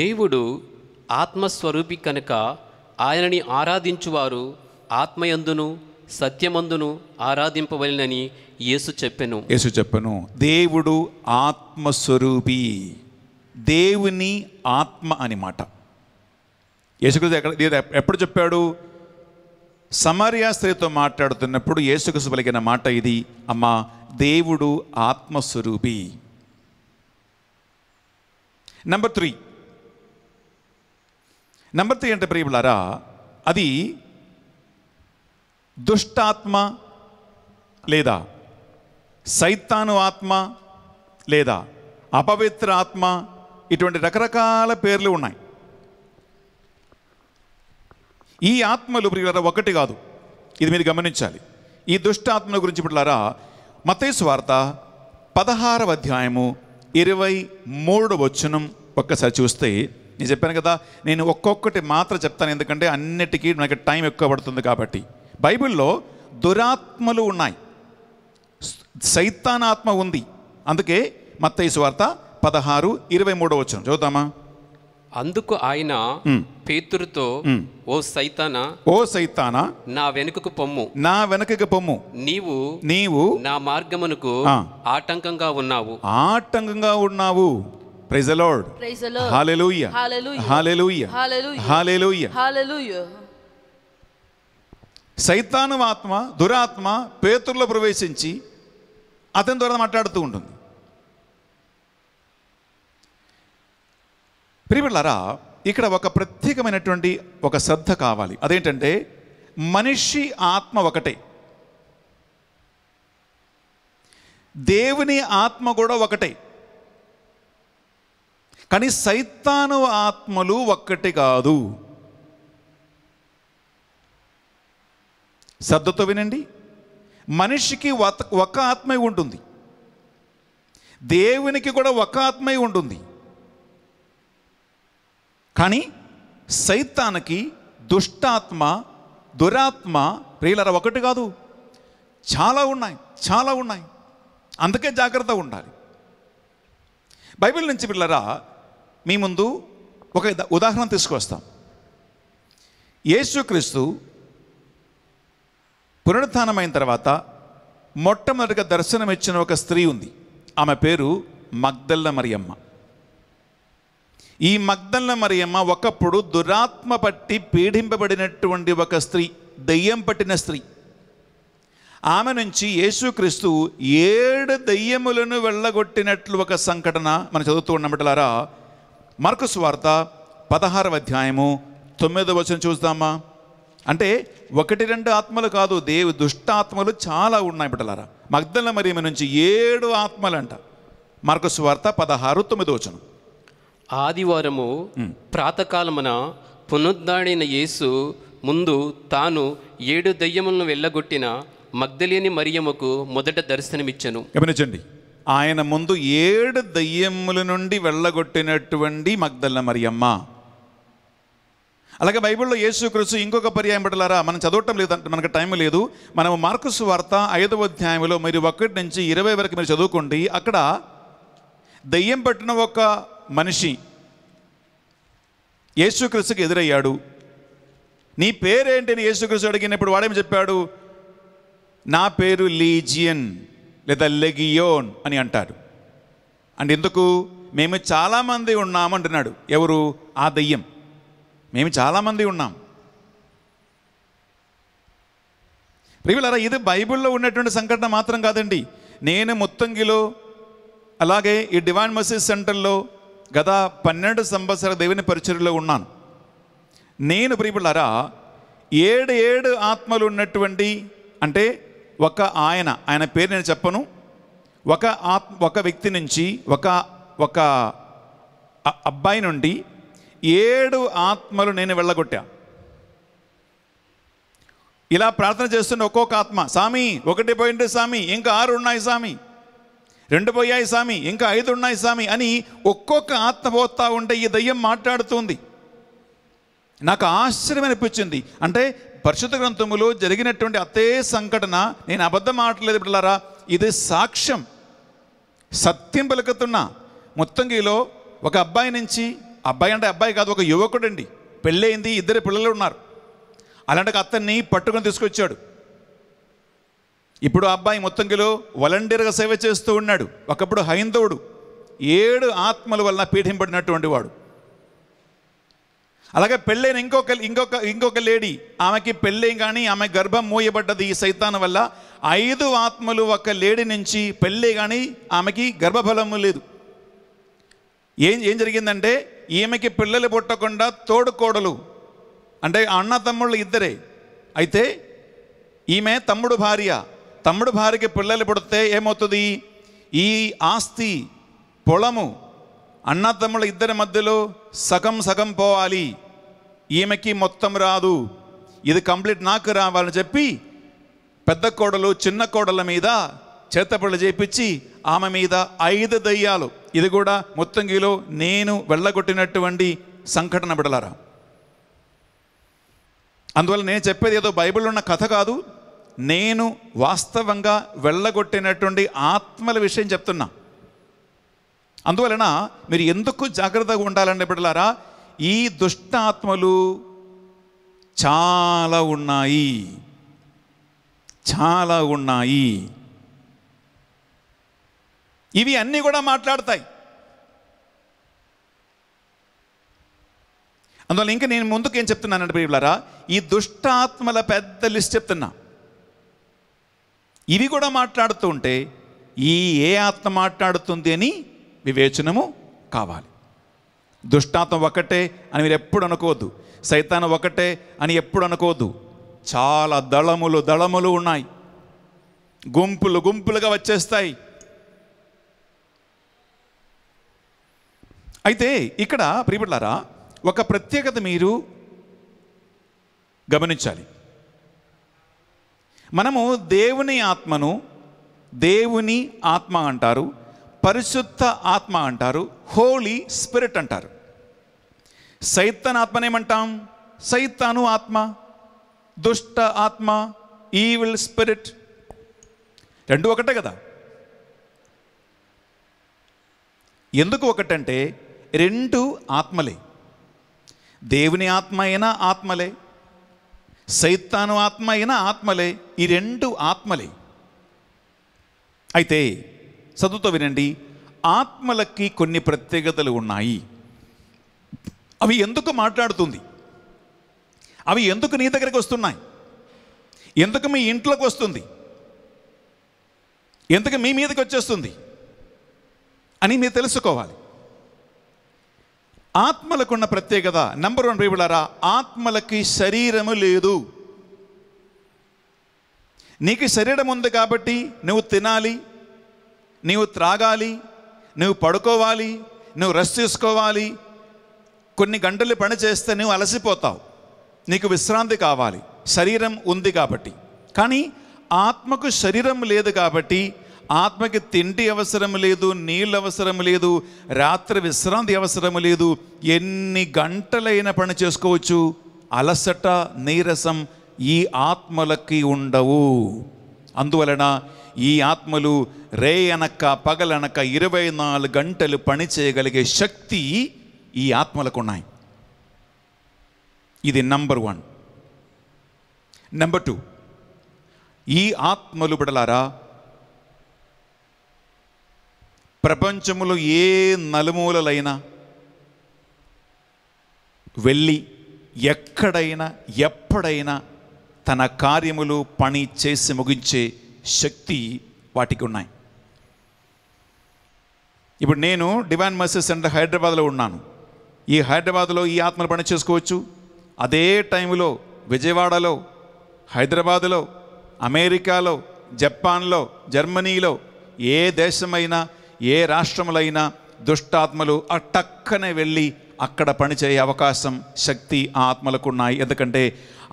దేవుడు ఆత్మస్వరూపి కనుక ఆయనని ఆరాధించువారు ఆత్మయందును సత్యమందును ఆరాధింపవలనని యేసు చెప్పెను యేసు చెప్పెను దేవుడు ఆత్మస్వరూపి దేవుని ఆత్మ అని మాట యేసుకృష్ణ ఎక్కడ ఎప్పుడు చెప్పాడు సమరియా స్త్రీతో మాట్లాడుతున్నప్పుడు యేసుకృష్ణ పలికిన మాట ఇది అమ్మ దేవుడు ఆత్మస్వరూపి నెంబర్ త్రీ నెంబర్ త్రీ అంటే ప్రియులారా అది దుష్టాత్మ లేదా సైతాను ఆత్మ లేదా అపవిత్ర ఆత్మ ఇటువంటి రకరకాల పేర్లు ఉన్నాయి ఈ ఆత్మలు ప్రియులరా ఒకటి కాదు ఇది మీరు గమనించాలి ఈ దుష్ట ఆత్మల గురించి పిల్లరా మతేసు వార్త పదహారవ అధ్యాయము ఇరవై మూడు వచ్చనం ఒక్కసారి చూస్తే నేను చెప్పాను కదా నేను ఒక్కొక్కటి మాత్ర చెప్తాను ఎందుకంటే అన్నిటికీ నాకు టైం ఎక్కువ పడుతుంది కాబట్టి బైబిల్లో దురాత్మలు ఉన్నాయి సైతానాత్మ ఉంది అందుకే మత్తైసు వార్త పదహారు ఇరవై మూడో వచ్చిన చదువుతామా అందుకు ఆయన పేతురుతో ఓ సైతానా ఓ సైతానా నా వెనుకకు పొమ్ము నా వెనుకకు పొమ్ము నీవు నీవు నా మార్గమునకు ఆటంకంగా ఉన్నావు ఆటంకంగా ఉన్నావు praise Lord praise Lord hallelujah hallelujah hallelujah hallelujah సైతాను ఆత్మ దురాత్మ పేతుర్లో ప్రవేశించి అతని ద్వారా మాట్లాడుతూ ఉంటుంది ప్రియులరా ఇక్కడ ఒక ప్రత్యేకమైనటువంటి ఒక శ్రద్ధ కావాలి అదేంటంటే మనిషి ఆత్మ ఒకటే దేవుని ఆత్మ కూడా ఒకటే కానీ సైతాను ఆత్మలు ఒక్కటి కాదు శ్రద్ధతో వినండి మనిషికి ఒక ఆత్మే ఉంటుంది దేవునికి కూడా ఒక ఆత్మే ఉంటుంది కానీ సైతానికి దుష్టాత్మ దురాత్మ ప్రియులరా ఒకటి కాదు చాలా ఉన్నాయి చాలా ఉన్నాయి అందుకే జాగ్రత్తగా ఉండాలి బైబిల్ నుంచి పిల్లరా మీ ముందు ఒక ఉదాహరణ తీసుకొస్తాం యేసుక్రీస్తు పునరుత్నమైన తర్వాత మొట్టమొదటిగా దర్శనమిచ్చిన ఒక స్త్రీ ఉంది ఆమె పేరు మగ్దల్ల మరియమ్మ ఈ మగ్దల్ల మరియమ్మ ఒకప్పుడు దురాత్మ పట్టి పీడింపబడినటువంటి ఒక స్త్రీ దయ్యం పట్టిన స్త్రీ ఆమె నుంచి యేసుక్రీస్తు ఏడు దయ్యములను వెళ్ళగొట్టినట్లు ఒక సంఘటన మనం చదువుతూ ఉన్నమాటలారా మరొక స్వార్త పదహారవ అధ్యాయము తొమ్మిదవ వచ్చిన చూద్దామా అంటే ఒకటి రెండు ఆత్మలు కాదు దేవు దుష్టాత్మలు చాలా ఉన్నాయి బిడ్డలారా మగ్దల మరియమ నుంచి ఏడు ఆత్మలంట మరొక స్వార్త పదహారు తొమ్మిదవచనం వచనం ఆదివారము ప్రాతకాలమున పునరుద్ధాడైన యేసు ముందు తాను ఏడు దయ్యములను వెళ్ళగొట్టిన మగ్ధలేని మరియమ్మకు మొదట దర్శనమిచ్చను గమనించండి ఆయన ముందు ఏడు దయ్యముల నుండి వెళ్ళగొట్టినటువంటి మగ్ధల మరియమ్మ అలాగే బైబిల్లో యేసు క్రిసు ఇంకొక పర్యాయం పెట్టలారా మనం చదవటం అంటే మనకు టైం లేదు మనం మార్కుస్ వార్త ఐదవ అధ్యాయంలో మీరు ఒకటి నుంచి ఇరవై వరకు మీరు చదువుకోండి అక్కడ దయ్యం పట్టిన ఒక మనిషి యేసుక్రీస్తుకి ఎదురయ్యాడు నీ పేరేంటని యేసుక్రీస్తు అడిగినప్పుడు వాడేమి చెప్పాడు నా పేరు లీజియన్ లేదా లెగియోన్ అని అంటాడు అండ్ ఎందుకు మేము చాలామంది ఉన్నాం అంటున్నాడు ఎవరు ఆ దయ్యం మేము చాలామంది ఉన్నాం ప్రియులరా ఇది బైబిల్లో ఉన్నటువంటి సంఘటన మాత్రం కాదండి నేను ముత్తంగిలో అలాగే ఈ డివైన్ మెసేజ్ సెంటర్లో గత పన్నెండు సంవత్సరాల దేవుని పరిచర్లో ఉన్నాను నేను ప్రియులరా ఏడు ఏడు ఆత్మలు ఉన్నటువంటి అంటే ఒక ఆయన ఆయన పేరు నేను చెప్పను ఒక ఆత్మ ఒక వ్యక్తి నుంచి ఒక ఒక అబ్బాయి నుండి ఏడు ఆత్మలు నేను వెళ్ళగొట్టా ఇలా ప్రార్థన చేస్తున్న ఒక్కొక్క ఆత్మ సామి ఒకటి పోయింటే సామి ఇంకా ఆరు ఉన్నాయి సామి రెండు పోయాయి స్వామి ఇంకా ఐదు ఉన్నాయి స్వామి అని ఒక్కొక్క ఆత్మ పోతా ఉంటే ఈ దయ్యం మాట్లాడుతుంది నాకు ఆశ్చర్యం అనిపించింది అంటే పరిశుద్ధ గ్రంథములో జరిగినటువంటి అదే సంఘటన నేను అబద్ధం ఆడలేదు పిల్లరా ఇది సాక్ష్యం సత్యం పలుకుతున్న ముత్తంగిలో ఒక అబ్బాయి నుంచి అబ్బాయి అంటే అబ్బాయి కాదు ఒక యువకుడండి పెళ్ళయింది ఇద్దరు పిల్లలు ఉన్నారు అలాంటి అతన్ని పట్టుకొని తీసుకొచ్చాడు ఇప్పుడు ఆ అబ్బాయి మొత్తంగిలో వలంటీర్గా సేవ చేస్తూ ఉన్నాడు ఒకప్పుడు హైందవుడు ఏడు ఆత్మల వలన పీఠింపడినటువంటి వాడు అలాగే పెళ్ళైన ఇంకొక ఇంకొక ఇంకొక లేడీ ఆమెకి పెళ్ళేం కానీ ఆమె గర్భం మూయబడ్డది ఈ సైతాన్ వల్ల ఐదు ఆత్మలు ఒక లేడీ నుంచి పెళ్ళే కానీ ఆమెకి గర్భఫలము లేదు ఏం ఏం జరిగిందంటే ఈమెకి పిల్లలు పుట్టకుండా తోడుకోడలు అంటే అన్న తమ్ముళ్ళు ఇద్దరే అయితే ఈమె తమ్ముడు భార్య తమ్ముడు భార్యకి పిల్లలు పుడితే ఏమవుతుంది ఈ ఆస్తి పొలము అన్నతమ్ముల ఇద్దరి మధ్యలో సగం సగం పోవాలి ఈమెకి మొత్తం రాదు ఇది కంప్లీట్ నాకు రావాలని చెప్పి పెద్ద కోడలు చిన్న కోడల మీద చేతపళ్ళు చేయించి ఆమె మీద ఐదు దయ్యాలు ఇది కూడా ముత్తంగిలో నేను వెళ్ళగొట్టినటువంటి సంఘటన బిడలరా అందువల్ల నేను చెప్పేది ఏదో బైబిల్ ఉన్న కథ కాదు నేను వాస్తవంగా వెళ్ళగొట్టినటువంటి ఆత్మల విషయం చెప్తున్నా అందువలన మీరు ఎందుకు జాగ్రత్తగా ఉండాలండి బిడ్డలారా ఈ దుష్ట ఆత్మలు చాలా ఉన్నాయి చాలా ఉన్నాయి ఇవి అన్నీ కూడా మాట్లాడతాయి అందువల్ల ఇంకా నేను ముందుకు ఏం చెప్తున్నానంటే బిడ్డలారా ఈ దుష్టాత్మల పెద్ద లిస్ట్ చెప్తున్నా ఇవి కూడా మాట్లాడుతూ ఉంటే ఈ ఏ ఆత్మ మాట్లాడుతుంది అని వివేచనము కావాలి దుష్టాత్మ ఒకటే అని మీరు ఎప్పుడు అనుకోవద్దు సైతాన్ ఒకటే అని ఎప్పుడు అనుకోవద్దు చాలా దళములు దళములు ఉన్నాయి గుంపులు గుంపులుగా వచ్చేస్తాయి అయితే ఇక్కడ ప్రియపడ్లారా ఒక ప్రత్యేకత మీరు గమనించాలి మనము దేవుని ఆత్మను దేవుని ఆత్మ అంటారు పరిశుద్ధ ఆత్మ అంటారు హోలీ స్పిరిట్ అంటారు సైతన్ ఆత్మనేమంటాం సైతాను ఆత్మ దుష్ట ఆత్మ ఈవిల్ స్పిరిట్ రెండు ఒకటే కదా ఎందుకు ఒకటంటే రెండు ఆత్మలే దేవుని ఆత్మ అయినా ఆత్మలే సైతాను ఆత్మ అయినా ఆత్మలే ఈ రెండు ఆత్మలే అయితే చదువుతో వినండి ఆత్మలకి కొన్ని ప్రత్యేకతలు ఉన్నాయి అవి ఎందుకు మాట్లాడుతుంది అవి ఎందుకు నీ దగ్గరికి వస్తున్నాయి ఎందుకు మీ ఇంట్లోకి వస్తుంది ఎందుకు మీ మీదకి వచ్చేస్తుంది అని మీరు తెలుసుకోవాలి ఆత్మలకున్న ప్రత్యేకత నెంబర్ వన్ బైబిలారా ఆత్మలకి శరీరము లేదు నీకు శరీరం ఉంది కాబట్టి నువ్వు తినాలి నీవు త్రాగాలి నువ్వు పడుకోవాలి నువ్వు రెస్ట్ తీసుకోవాలి కొన్ని గంటలు పని చేస్తే నువ్వు అలసిపోతావు నీకు విశ్రాంతి కావాలి శరీరం ఉంది కాబట్టి కానీ ఆత్మకు శరీరం లేదు కాబట్టి ఆత్మకి తిండి అవసరం లేదు నీళ్ళు అవసరం లేదు రాత్రి విశ్రాంతి అవసరం లేదు ఎన్ని గంటలైన పని చేసుకోవచ్చు అలసట నీరసం ఈ ఆత్మలకి ఉండవు అందువలన ఈ ఆత్మలు రే అనక పగలనక ఇరవై నాలుగు గంటలు పని చేయగలిగే శక్తి ఈ ఆత్మలకు ఉన్నాయి ఇది నంబర్ వన్ నెంబర్ టూ ఈ ఆత్మలు బిడలారా ప్రపంచములు ఏ నలుమూలలైనా వెళ్ళి ఎక్కడైనా ఎప్పుడైనా తన కార్యములు పని చేసి ముగించే శక్తి వాటికి ఉన్నాయి ఇప్పుడు నేను డివైన్ మర్సీ సెంటర్ హైదరాబాద్లో ఉన్నాను ఈ హైదరాబాద్లో ఈ ఆత్మలు పని చేసుకోవచ్చు అదే టైంలో విజయవాడలో హైదరాబాదులో అమెరికాలో జపాన్లో జర్మనీలో ఏ దేశమైనా ఏ రాష్ట్రములైనా దుష్టాత్మలు అట్టక్కనే వెళ్ళి అక్కడ పనిచేయే అవకాశం శక్తి ఆ ఆత్మలకు ఉన్నాయి ఎందుకంటే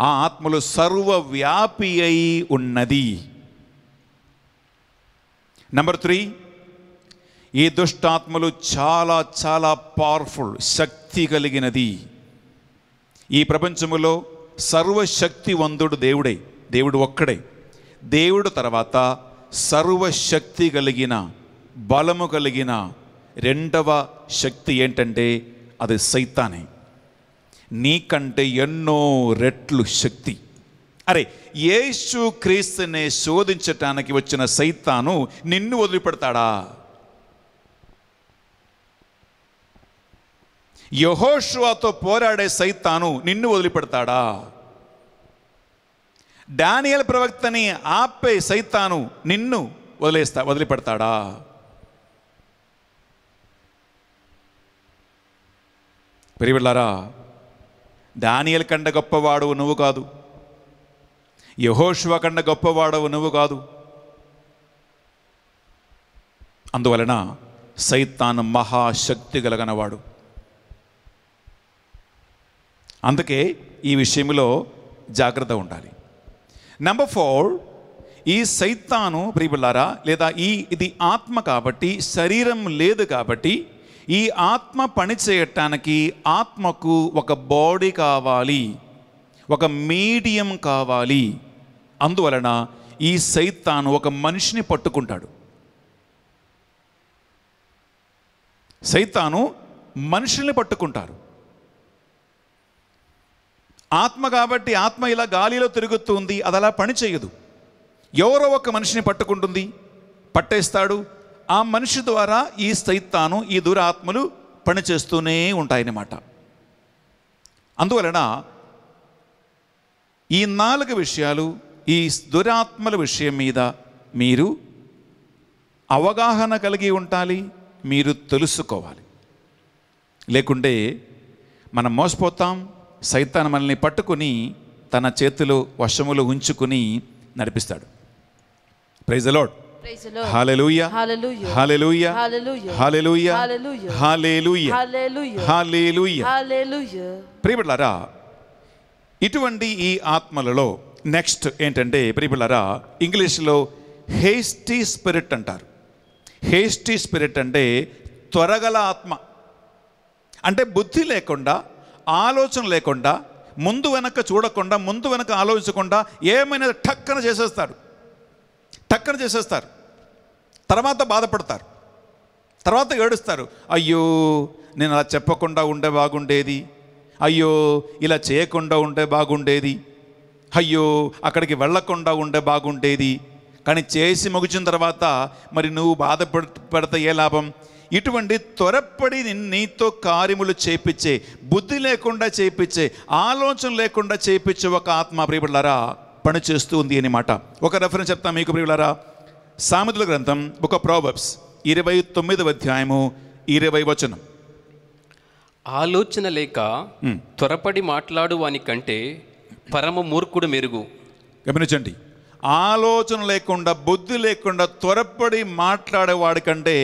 ఆ ఆత్మలు సర్వవ్యాపి అయి ఉన్నది నెంబర్ త్రీ ఈ దుష్టాత్మలు చాలా చాలా పవర్ఫుల్ శక్తి కలిగినది ఈ ప్రపంచములో సర్వశక్తివంతుడు దేవుడే దేవుడు ఒక్కడే దేవుడు తర్వాత సర్వశక్తి కలిగిన బలము కలిగిన రెండవ శక్తి ఏంటంటే అది సైతానే నీకంటే ఎన్నో రెట్లు శక్తి అరే యేసు క్రీస్తుని శోధించటానికి వచ్చిన సైతాను నిన్ను వదిలిపెడతాడా యహోషువాతో పోరాడే సైతాను నిన్ను వదిలిపెడతాడా డానియల్ ప్రవక్తని ఆపే సైతాను నిన్ను వదిలేస్తా వదిలిపెడతాడా పెరివిళ్ళారా దానియల్ కండ గొప్పవాడవు నువ్వు కాదు యహోశివ కండ గొప్పవాడవు నువ్వు కాదు అందువలన సైతాన్ మహాశక్తి కలగనవాడు అందుకే ఈ విషయంలో జాగ్రత్త ఉండాలి నెంబర్ ఫోర్ ఈ సైతాను ప్రియులారా లేదా ఈ ఇది ఆత్మ కాబట్టి శరీరం లేదు కాబట్టి ఈ ఆత్మ పని చేయటానికి ఆత్మకు ఒక బాడీ కావాలి ఒక మీడియం కావాలి అందువలన ఈ సైతాను ఒక మనిషిని పట్టుకుంటాడు సైతాను మనుషుల్ని పట్టుకుంటారు ఆత్మ కాబట్టి ఆత్మ ఇలా గాలిలో తిరుగుతుంది అది అలా పనిచేయదు ఎవరో ఒక మనిషిని పట్టుకుంటుంది పట్టేస్తాడు ఆ మనిషి ద్వారా ఈ సైతాను ఈ దురాత్మలు పనిచేస్తూనే ఉంటాయన్నమాట అందువలన ఈ నాలుగు విషయాలు ఈ దురాత్మల విషయం మీద మీరు అవగాహన కలిగి ఉండాలి మీరు తెలుసుకోవాలి లేకుంటే మనం మోసపోతాం సైతాన్ మనల్ని పట్టుకుని తన చేతిలో వశములు ఉంచుకుని నడిపిస్తాడు ప్రైజ్ అలాడ్ Hallelujah. ప్రియబిళ్ళారా ఇటువంటి ఈ ఆత్మలలో నెక్స్ట్ ఏంటంటే ప్రియబిళ్ళారా ఇంగ్లీష్లో హేస్టీ స్పిరిట్ అంటారు హేస్టీ స్పిరిట్ అంటే త్వరగల ఆత్మ అంటే బుద్ధి లేకుండా ఆలోచన లేకుండా ముందు వెనక చూడకుండా ముందు వెనక ఆలోచించకుండా ఏమైనా టక్కన చేసేస్తారు టక్కన చేసేస్తారు తర్వాత బాధపడతారు తర్వాత ఏడుస్తారు అయ్యో నేను అలా చెప్పకుండా ఉండే బాగుండేది అయ్యో ఇలా చేయకుండా ఉండే బాగుండేది అయ్యో అక్కడికి వెళ్లకుండా ఉండే బాగుండేది కానీ చేసి ముగిచిన తర్వాత మరి నువ్వు బాధ పెడితే ఏ లాభం ఇటువంటి త్వరపడి నీతో కార్యములు చేపించే బుద్ధి లేకుండా చేయించే ఆలోచన లేకుండా చేపించే ఒక ఆత్మ ప్రియులారా పని చేస్తూ ఉంది అనమాట ఒక రెఫరెన్స్ చెప్తాను మీకు ప్రియులారా సామెతల గ్రంథం ఒక ప్రాబబ్స్ ఇరవై తొమ్మిదవ అధ్యాయము ఇరవై వచనం ఆలోచన లేక త్వరపడి మాట్లాడు వాని కంటే పరమ మూర్ఖుడు మెరుగు గమనించండి ఆలోచన లేకుండా బుద్ధి లేకుండా త్వరపడి మాట్లాడేవాడి కంటే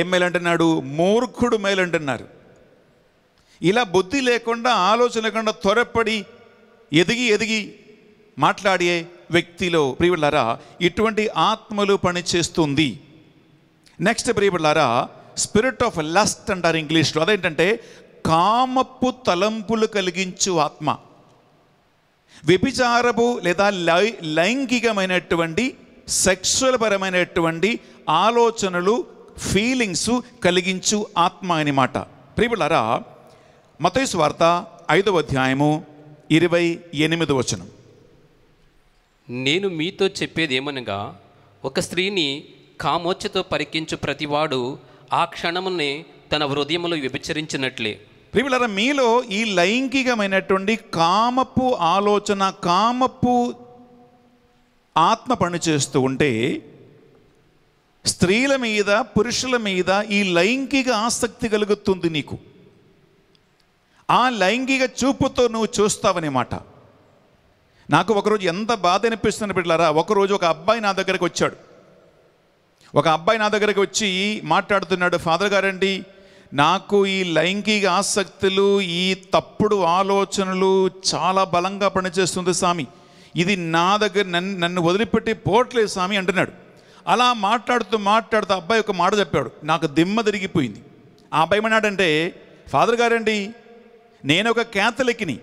ఏం మేలంటున్నాడు మూర్ఖుడు మేలంటున్నారు ఇలా బుద్ధి లేకుండా ఆలోచన లేకుండా త్వరపడి ఎదిగి ఎదిగి మాట్లాడే వ్యక్తిలో ప్రియులారా ఇటువంటి ఆత్మలు పనిచేస్తుంది నెక్స్ట్ ప్రియులారా స్పిరిట్ ఆఫ్ లస్ట్ అంటారు ఇంగ్లీష్లో అదేంటంటే కామపు తలంపులు కలిగించు ఆత్మ వ్యభిచారపు లేదా లై లైంగికమైనటువంటి సెక్షువల్ పరమైనటువంటి ఆలోచనలు ఫీలింగ్స్ కలిగించు ఆత్మ అనమాట ప్రియులారా మతైసు వార్త ఐదవ అధ్యాయము ఇరవై ఎనిమిది వచనం నేను మీతో చెప్పేది ఏమనగా ఒక స్త్రీని కామోచ్చతో పరికించు ప్రతివాడు ఆ క్షణమునే తన హృదయంలో విభచరించినట్లే ప్రియులరా మీలో ఈ లైంగికమైనటువంటి కామపు ఆలోచన కామపు ఆత్మ పనిచేస్తూ ఉంటే స్త్రీల మీద పురుషుల మీద ఈ లైంగిక ఆసక్తి కలుగుతుంది నీకు ఆ లైంగిక చూపుతో నువ్వు చూస్తావనేమాట నాకు ఒకరోజు ఎంత బాధ అనిపిస్తున్న పెట్టారా ఒకరోజు ఒక అబ్బాయి నా దగ్గరకు వచ్చాడు ఒక అబ్బాయి నా దగ్గరకు వచ్చి మాట్లాడుతున్నాడు ఫాదర్ గారండి నాకు ఈ లైంగిక ఆసక్తులు ఈ తప్పుడు ఆలోచనలు చాలా బలంగా పనిచేస్తుంది స్వామి ఇది నా దగ్గర నన్ను నన్ను వదిలిపెట్టి పోవట్లేదు స్వామి అంటున్నాడు అలా మాట్లాడుతూ మాట్లాడుతూ అబ్బాయి ఒక మాట చెప్పాడు నాకు దిమ్మ తిరిగిపోయింది ఆ అబ్బాయి ఏమన్నాడంటే ఫాదర్ గారండి నేను ఒక క్యాథలిక్ని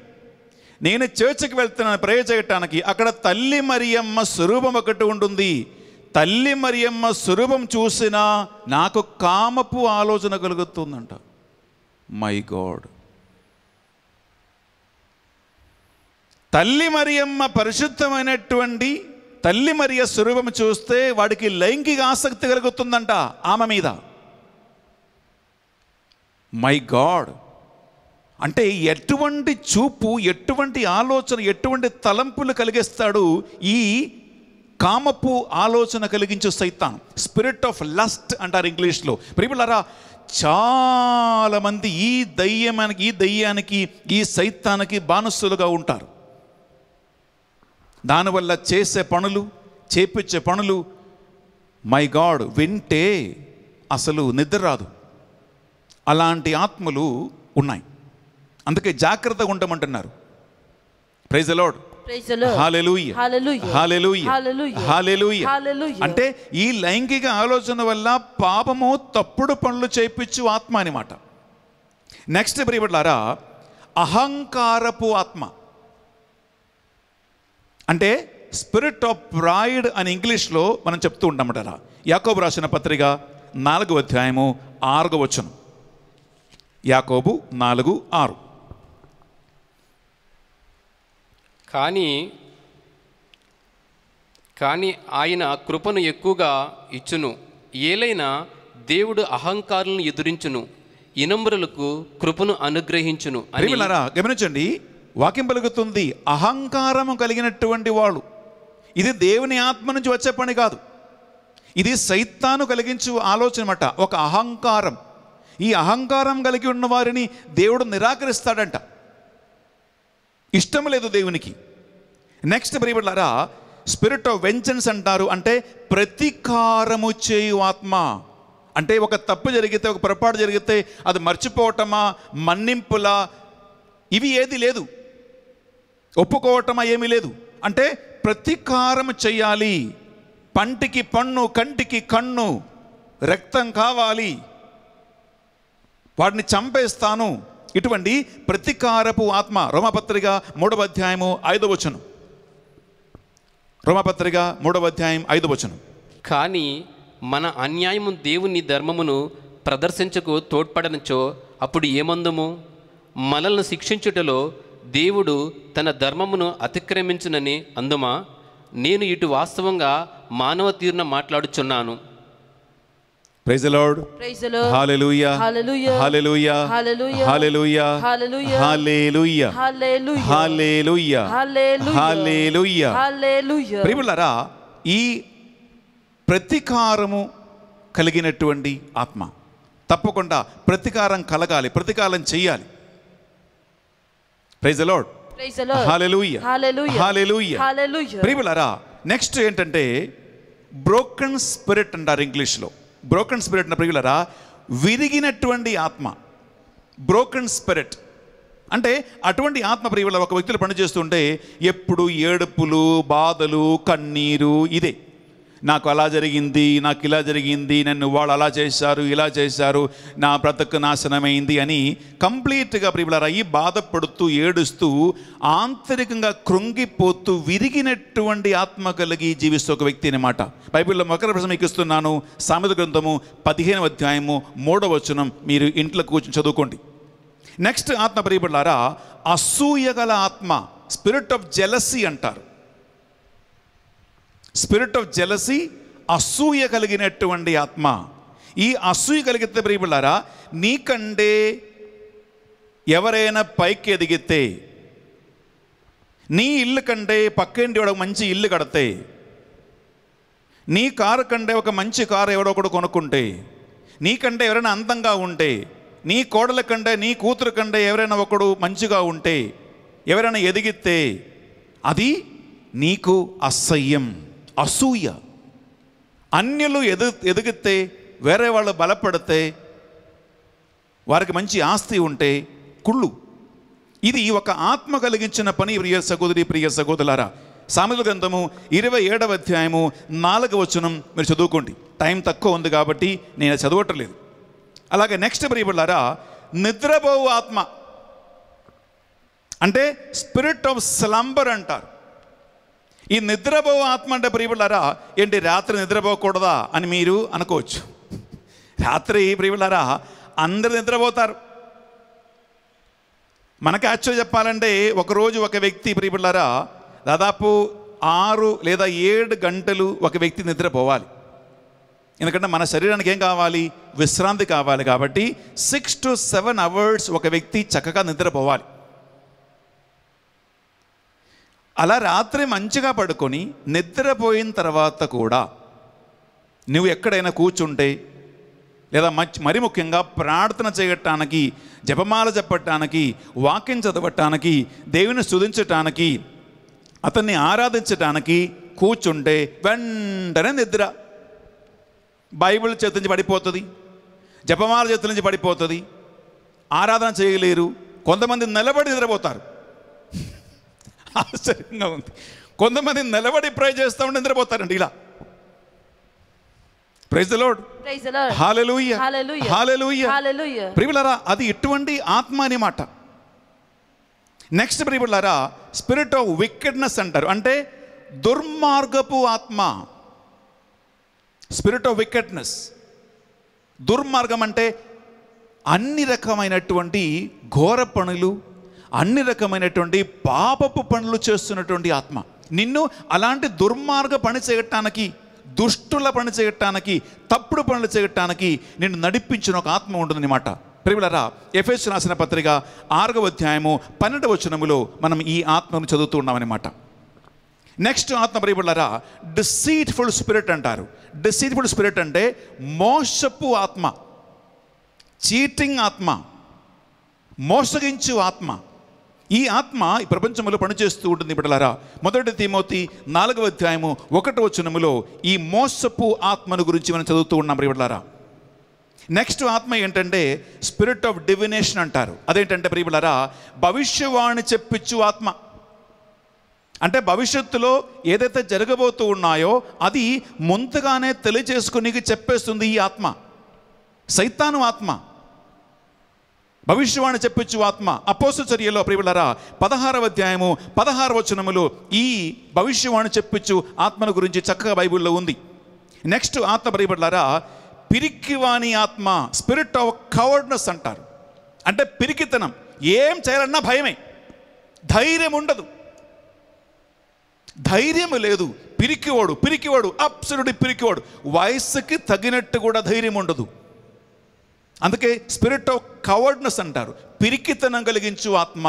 నేను చర్చికి వెళ్తున్నాను ప్రే చేయటానికి అక్కడ తల్లి మరియమ్మ స్వరూపం ఒకటి ఉంటుంది తల్లి మరియమ్మ స్వరూపం చూసినా నాకు కామపు ఆలోచన కలుగుతుందంట మై గాడ్ తల్లి మరియమ్మ పరిశుద్ధమైనటువంటి తల్లి మరియ స్వరూపం చూస్తే వాడికి లైంగిక ఆసక్తి కలుగుతుందంట ఆమె మీద మై గాడ్ అంటే ఎటువంటి చూపు ఎటువంటి ఆలోచన ఎటువంటి తలంపులు కలిగిస్తాడు ఈ కామపు ఆలోచన కలిగించే సైతాన్ స్పిరిట్ ఆఫ్ లస్ట్ అంటారు ఇంగ్లీష్లో ప్రిపులరా చాలామంది ఈ దయ్యమానికి ఈ దయ్యానికి ఈ సైతానికి బానిసలుగా ఉంటారు దానివల్ల చేసే పనులు చేపించే పనులు మై గాడ్ వింటే అసలు నిద్ర రాదు అలాంటి ఆత్మలు ఉన్నాయి అందుకే జాగ్రత్తగా ఉండమంటున్నారు ప్రైజ్ అలాడ్ అంటే ఈ లైంగిక ఆలోచన వల్ల పాపము తప్పుడు పనులు చేయించు ఆత్మ అనమాట నెక్స్ట్ ప్రియబడ్లారా అహంకారపు ఆత్మ అంటే స్పిరిట్ ఆఫ్ ప్రైడ్ అని ఇంగ్లీష్లో మనం చెప్తూ ఉంటామటారా యాకోబు రాసిన పత్రిక నాలుగు అధ్యాయము ఆరుగు వచ్చును యాకోబు నాలుగు ఆరు కానీ కానీ ఆయన కృపను ఎక్కువగా ఇచ్చును ఏలైనా దేవుడు అహంకారులను ఎదురించును ఇనమ్రులకు కృపను అనుగ్రహించును అని గమనించండి వాక్యం పలుకుతుంది అహంకారము కలిగినటువంటి వాడు ఇది దేవుని ఆత్మ నుంచి వచ్చే పని కాదు ఇది సైతాను కలిగించు ఆలోచన ఒక అహంకారం ఈ అహంకారం కలిగి ఉన్న వారిని దేవుడు నిరాకరిస్తాడంట ఇష్టం లేదు దేవునికి నెక్స్ట్ ప్రియబడ్లారా స్పిరిట్ ఆఫ్ వెంచన్స్ అంటారు అంటే ప్రతీకారము చేయు ఆత్మ అంటే ఒక తప్పు జరిగితే ఒక పొరపాటు జరిగితే అది మర్చిపోవటమా మన్నింపులా ఇవి ఏది లేదు ఒప్పుకోవటమా ఏమీ లేదు అంటే ప్రతీకారం చెయ్యాలి పంటికి పన్ను కంటికి కన్ను రక్తం కావాలి వాడిని చంపేస్తాను ఇటువంటి ప్రతికారపు ఆత్మ రోమపత్రిక మూడవ అధ్యాయము ఐదవ వచనం రోమపత్రిక మూడవ అధ్యాయం ఐదవ వచనం కానీ మన అన్యాయము దేవుని ధర్మమును ప్రదర్శించకు తోడ్పడనుచో అప్పుడు ఏమందుము మనల్ని శిక్షించుటలో దేవుడు తన ధర్మమును అతిక్రమించునని అందుమా నేను ఇటు వాస్తవంగా మానవ తీరున మాట్లాడుచున్నాను praise Lord hallelujah hallelujah hallelujah hallelujah hallelujah హల్లెలూయా ప్రియులారా ఈ ప్రతికారము కలిగినటువంటి ఆత్మ తప్పకుండా ప్రతికారం కలగాలి ప్రతికారం చేయాలి ప్రైజ్ లార్డ్ ప్రియులారా నెక్స్ట్ ఏంటంటే బ్రోకన్ స్పిరిట్ అంటారు ఇంగ్లీష్లో బ్రోకన్ స్పిరిట్ నా ప్రియులరా విరిగినటువంటి ఆత్మ బ్రోకన్ స్పిరిట్ అంటే అటువంటి ఆత్మ ప్రియుల ఒక వ్యక్తులు పనిచేస్తుంటే ఎప్పుడు ఏడుపులు బాధలు కన్నీరు ఇదే నాకు అలా జరిగింది నాకు ఇలా జరిగింది నన్ను వాళ్ళు అలా చేశారు ఇలా చేశారు నా బ్రతకు నాశనమైంది అని కంప్లీట్గా ప్రియులారా ఈ బాధపడుతూ ఏడుస్తూ ఆంతరికంగా కృంగిపోతూ విరిగినటువంటి ఆత్మ కలిగి జీవిస్తూ ఒక వ్యక్తి అనమాట బైబిల్లో మకర ఇస్తున్నాను సామెత గ్రంథము పదిహేను అధ్యాయము మూడవ వచనం మీరు ఇంట్లో కూర్చొని చదువుకోండి నెక్స్ట్ ఆత్మ ప్రియబడులారా అసూయగల ఆత్మ స్పిరిట్ ఆఫ్ జెలసీ అంటారు స్పిరిట్ ఆఫ్ జెలసీ అసూయ కలిగినటువంటి ఆత్మ ఈ అసూయ కలిగితే ప్రియబిళ్ళారా నీకంటే ఎవరైనా పైకి ఎదిగితే నీ ఇల్లు కంటే పక్కింటి వాడు మంచి ఇల్లు కడితే నీ కారు కంటే ఒక మంచి కారు ఎవడో ఒకడు కొనుక్కుంటే నీకంటే ఎవరైనా అందంగా ఉంటే నీ కోడల కంటే నీ కూతురు కంటే ఎవరైనా ఒకడు మంచిగా ఉంటే ఎవరైనా ఎదిగితే అది నీకు అసహ్యం అసూయ అన్యులు ఎదు ఎదిగితే వేరే వాళ్ళు బలపడితే వారికి మంచి ఆస్తి ఉంటే కుళ్ళు ఇది ఒక ఆత్మ కలిగించిన పని ప్రియ సహోదరి ప్రియ సహోదరులారా సామెత గ్రంథము ఇరవై ఏడవ అధ్యాయము నాలుగవ వచనం మీరు చదువుకోండి టైం తక్కువ ఉంది కాబట్టి నేను లేదు అలాగే నెక్స్ట్ ప్రియబుల్లారా నిద్రబోవు ఆత్మ అంటే స్పిరిట్ ఆఫ్ స్లంబర్ అంటారు ఈ నిద్రపో ఆత్మ అంటే ప్రియులారా ఏంటి రాత్రి నిద్రపోకూడదా అని మీరు అనుకోవచ్చు రాత్రి ప్రియులారా అందరు నిద్రపోతారు మనకి ఆశ్చర్య చెప్పాలంటే ఒకరోజు ఒక వ్యక్తి ప్రియులారా దాదాపు ఆరు లేదా ఏడు గంటలు ఒక వ్యక్తి నిద్రపోవాలి ఎందుకంటే మన శరీరానికి ఏం కావాలి విశ్రాంతి కావాలి కాబట్టి సిక్స్ టు సెవెన్ అవర్స్ ఒక వ్యక్తి చక్కగా నిద్రపోవాలి అలా రాత్రి మంచిగా పడుకొని నిద్రపోయిన తర్వాత కూడా నువ్వు ఎక్కడైనా కూర్చుంటే లేదా మరి ముఖ్యంగా ప్రార్థన చేయటానికి జపమాల చెప్పటానికి వాక్యం చదవటానికి దేవుని స్థుతించటానికి అతన్ని ఆరాధించటానికి కూర్చుంటే వెంటనే నిద్ర బైబిల్ చేతి నుంచి పడిపోతుంది జపమాల చేతుల నుంచి పడిపోతుంది ఆరాధన చేయలేరు కొంతమంది నిలబడి నిద్రపోతారు ఆశ్చర్యంగా ఉంది కొంతమంది నిలబడి ప్రే చేస్తూ ఉంటే నిద్రపోతారండి ఇలా ప్రైజ్ లోడ్ ప్రియులరా అది ఎటువంటి ఆత్మ అనే మాట నెక్స్ట్ ప్రియులరా స్పిరిట్ ఆఫ్ వికెడ్నెస్ అంటారు అంటే దుర్మార్గపు ఆత్మ స్పిరిట్ ఆఫ్ వికెట్నెస్ దుర్మార్గం అంటే అన్ని రకమైనటువంటి ఘోర పనులు అన్ని రకమైనటువంటి పాపపు పనులు చేస్తున్నటువంటి ఆత్మ నిన్ను అలాంటి దుర్మార్గ పని చేయటానికి దుష్టుల పని చేయటానికి తప్పుడు పనులు చేయటానికి నిన్ను నడిపించిన ఒక ఆత్మ ఉంటుందన్నమాట ప్రియులరా ఎఫ్ఎస్ రాసిన పత్రిక ఆరవ అధ్యాయము పన్నెండవ వచనములో మనం ఈ ఆత్మను చదువుతూ ఉన్నామన్నమాట నెక్స్ట్ ఆత్మ ప్రియులరా డిసీట్ఫుల్ స్పిరిట్ అంటారు డిసీట్ఫుల్ స్పిరిట్ అంటే మోసపు ఆత్మ చీటింగ్ ఆత్మ మోసగించు ఆత్మ ఈ ఆత్మ ఈ ప్రపంచంలో పనిచేస్తూ ఉంటుంది బిడ్డలారా మొదటి తిమోతి నాలుగవ అధ్యాయము ఒకటి వచనములో ఈ మోసపు ఆత్మను గురించి మనం చదువుతూ ఉన్నాం బిడ్డలారా నెక్స్ట్ ఆత్మ ఏంటంటే స్పిరిట్ ఆఫ్ డివినేషన్ అంటారు అదేంటంటే ప్రియులారా భవిష్యవాణి చెప్పించు ఆత్మ అంటే భవిష్యత్తులో ఏదైతే జరగబోతూ ఉన్నాయో అది ముందుగానే తెలియజేసుకుని చెప్పేస్తుంది ఈ ఆత్మ సైతాను ఆత్మ భవిష్యవాణి చెప్పొచ్చు ఆత్మ అపోస చర్యలో ప్రియులరా పదహారవ అధ్యాయము పదహార వచనములు ఈ భవిష్యవాణి చెప్పొచ్చు ఆత్మను గురించి చక్కగా బైబిల్లో ఉంది నెక్స్ట్ ఆత్మ ప్రియులరా పిరికివాణి ఆత్మ స్పిరిట్ ఆఫ్ కవర్డ్నెస్ అంటారు అంటే పిరికితనం ఏం చేయాలన్నా భయమే ధైర్యం ఉండదు ధైర్యం లేదు పిరికివాడు పిరికివాడు అప్సరుడి పిరికివాడు వయస్సుకి తగినట్టు కూడా ధైర్యం ఉండదు అందుకే స్పిరిట్ ఆఫ్ కవర్డ్నెస్ అంటారు పిరికితనం కలిగించు ఆత్మ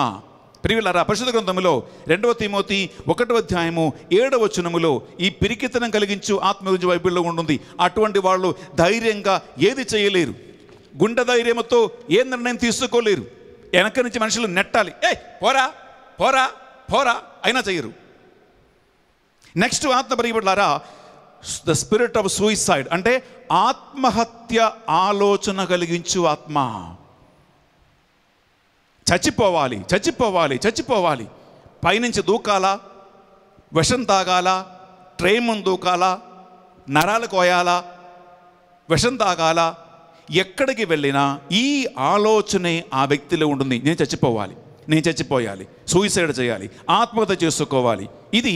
ప్రియులారా పరిశుద్ధ గ్రంథంలో రెండవ తిమోతి ఒకటవ అధ్యాయము ఏడవ చనములో ఈ పిరికితనం కలిగించు ఆత్మ గురించి బైబిల్లో ఉంటుంది అటువంటి వాళ్ళు ధైర్యంగా ఏది చేయలేరు గుండె ధైర్యంతో ఏ నిర్ణయం తీసుకోలేరు వెనక నుంచి మనుషులు నెట్టాలి ఏ పోరా పోరా పోరా అయినా చేయరు నెక్స్ట్ ఆత్మ పరిగిబడ్లారా ద స్పిరిట్ ఆఫ్ సూయిసైడ్ అంటే ఆత్మహత్య ఆలోచన కలిగించు ఆత్మ చచ్చిపోవాలి చచ్చిపోవాలి చచ్చిపోవాలి పైనుంచి దూకాలా విషం తాగాల ట్రేమం దూకాల నరాలు కోయాలా విషం తాగాల ఎక్కడికి వెళ్ళినా ఈ ఆలోచనే ఆ వ్యక్తిలో ఉంటుంది నేను చచ్చిపోవాలి నేను చచ్చిపోయాలి సూసైడ్ చేయాలి ఆత్మహత్య చేసుకోవాలి ఇది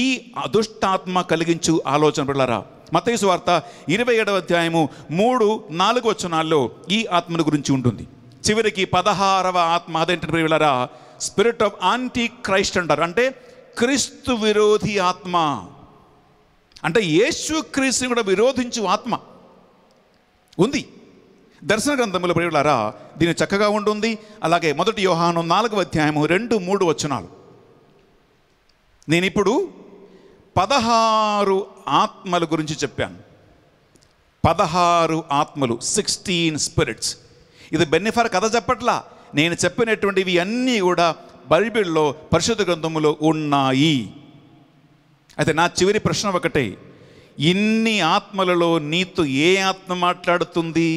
ఈ అదుష్టాత్మ కలిగించు ఆలోచన బిళ్ళరా మతేసు వార్త ఇరవై ఏడవ అధ్యాయము మూడు నాలుగు వచనాల్లో ఈ ఆత్మను గురించి ఉంటుంది చివరికి పదహారవ ఆత్మ అదేంటి ప్రియులరా స్పిరిట్ ఆఫ్ ఆంటీ క్రైస్ట్ అంటారు అంటే క్రీస్తు విరోధి ఆత్మ అంటే యేసు క్రీస్తుని కూడా విరోధించు ఆత్మ ఉంది దర్శన గ్రంథంలో ప్రియులారా దీని చక్కగా ఉంటుంది అలాగే మొదటి యోహాను నాలుగవ అధ్యాయము రెండు మూడు వచనాలు నేనిప్పుడు పదహారు ఆత్మల గురించి చెప్పాను పదహారు ఆత్మలు సిక్స్టీన్ స్పిరిట్స్ ఇది బెన్నిఫర్ కథ చెప్పట్లా నేను చెప్పినటువంటివి అన్నీ కూడా బైబిల్లో పరిశుద్ధ గ్రంథములో ఉన్నాయి అయితే నా చివరి ప్రశ్న ఒకటే ఇన్ని ఆత్మలలో నీతో ఏ ఆత్మ మాట్లాడుతుంది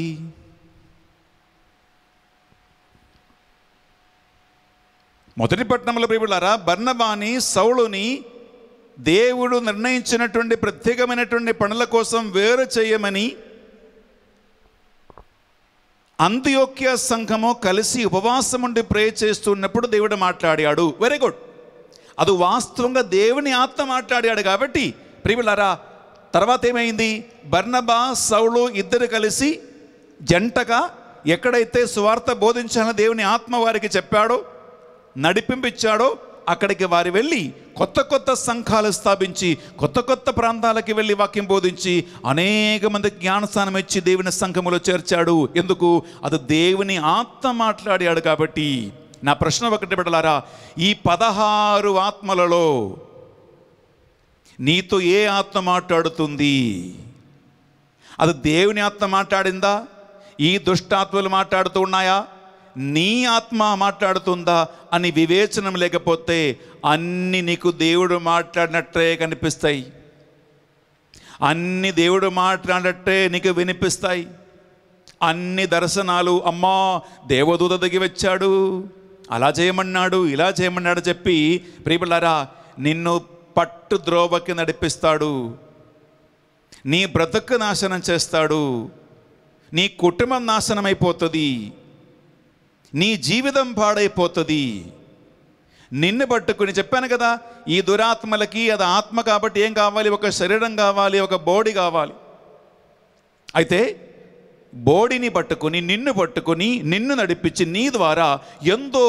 మొదటి పట్టణంలో ప్రియులారా బర్ణబాని సౌలుని దేవుడు నిర్ణయించినటువంటి ప్రత్యేకమైనటువంటి పనుల కోసం వేరు చేయమని అంత్యోక్య సంఘము కలిసి ఉపవాసం ఉండి ప్రే చేస్తున్నప్పుడు దేవుడు మాట్లాడాడు వెరీ గుడ్ అది వాస్తవంగా దేవుని ఆత్మ మాట్లాడాడు కాబట్టి ప్రియులారా తర్వాత ఏమైంది బర్ణబా సౌలు ఇద్దరు కలిసి జంటగా ఎక్కడైతే సువార్త బోధించాలని దేవుని ఆత్మ వారికి చెప్పాడో నడిపింపించాడో అక్కడికి వారు వెళ్ళి కొత్త కొత్త సంఘాలు స్థాపించి కొత్త కొత్త ప్రాంతాలకి వెళ్ళి వాక్యం బోధించి అనేక మంది జ్ఞానస్థానం ఇచ్చి దేవుని సంఘములో చేర్చాడు ఎందుకు అది దేవుని ఆత్మ మాట్లాడాడు కాబట్టి నా ప్రశ్న ఒకటి పెట్టలారా ఈ పదహారు ఆత్మలలో నీతో ఏ ఆత్మ మాట్లాడుతుంది అది దేవుని ఆత్మ మాట్లాడిందా ఈ దుష్టాత్మలు మాట్లాడుతూ ఉన్నాయా నీ ఆత్మ మాట్లాడుతుందా అని వివేచనం లేకపోతే అన్ని నీకు దేవుడు మాట్లాడినట్టే కనిపిస్తాయి అన్ని దేవుడు మాట్లాడినట్టే నీకు వినిపిస్తాయి అన్ని దర్శనాలు అమ్మా దేవదూత దిగి వచ్చాడు అలా చేయమన్నాడు ఇలా చేయమన్నాడు చెప్పి ప్రియపిల్లారా నిన్ను పట్టు ద్రోవకి నడిపిస్తాడు నీ బ్రతుకు నాశనం చేస్తాడు నీ కుటుంబం నాశనమైపోతుంది నీ జీవితం పాడైపోతుంది నిన్ను పట్టుకుని చెప్పాను కదా ఈ దురాత్మలకి అది ఆత్మ కాబట్టి ఏం కావాలి ఒక శరీరం కావాలి ఒక బోడీ కావాలి అయితే బోడీని పట్టుకుని నిన్ను పట్టుకుని నిన్ను నడిపించి నీ ద్వారా ఎంతో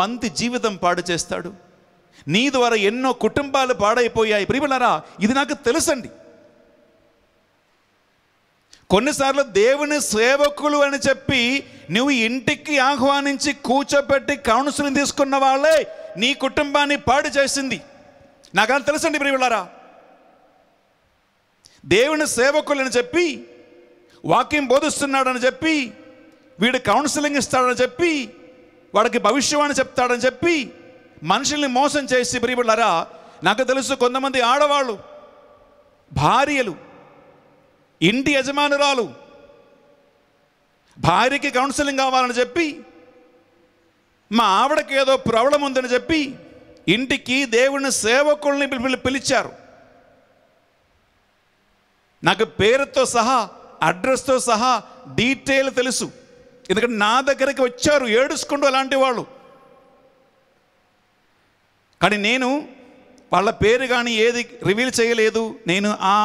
మంది జీవితం పాడు చేస్తాడు నీ ద్వారా ఎన్నో కుటుంబాలు పాడైపోయాయి ప్రియులరా ఇది నాకు తెలుసండి కొన్నిసార్లు దేవుని సేవకులు అని చెప్పి నువ్వు ఇంటికి ఆహ్వానించి కూర్చోబెట్టి కౌన్సిలింగ్ తీసుకున్న వాళ్ళే నీ కుటుంబాన్ని పాడు చేసింది నాకని తెలుసండి ప్రియులారా దేవుని సేవకులు అని చెప్పి వాక్యం బోధిస్తున్నాడని చెప్పి వీడు కౌన్సిలింగ్ ఇస్తాడని చెప్పి వాడికి భవిష్యవాణి చెప్తాడని చెప్పి మనుషుల్ని మోసం చేసి ప్రియులారా నాకు తెలుసు కొంతమంది ఆడవాళ్ళు భార్యలు ఇంటి యజమానురాలు భార్యకి కౌన్సిలింగ్ కావాలని చెప్పి మా ఆవిడకి ఏదో ప్రాబ్లం ఉందని చెప్పి ఇంటికి దేవుని సేవకుల్ని పిలిచారు నాకు పేరుతో సహా అడ్రస్తో సహా డీటెయిల్ తెలుసు ఎందుకంటే నా దగ్గరికి వచ్చారు ఏడుచుకుంటూ అలాంటి వాళ్ళు కానీ నేను వాళ్ళ పేరు కానీ ఏది రివీల్ చేయలేదు నేను ఆ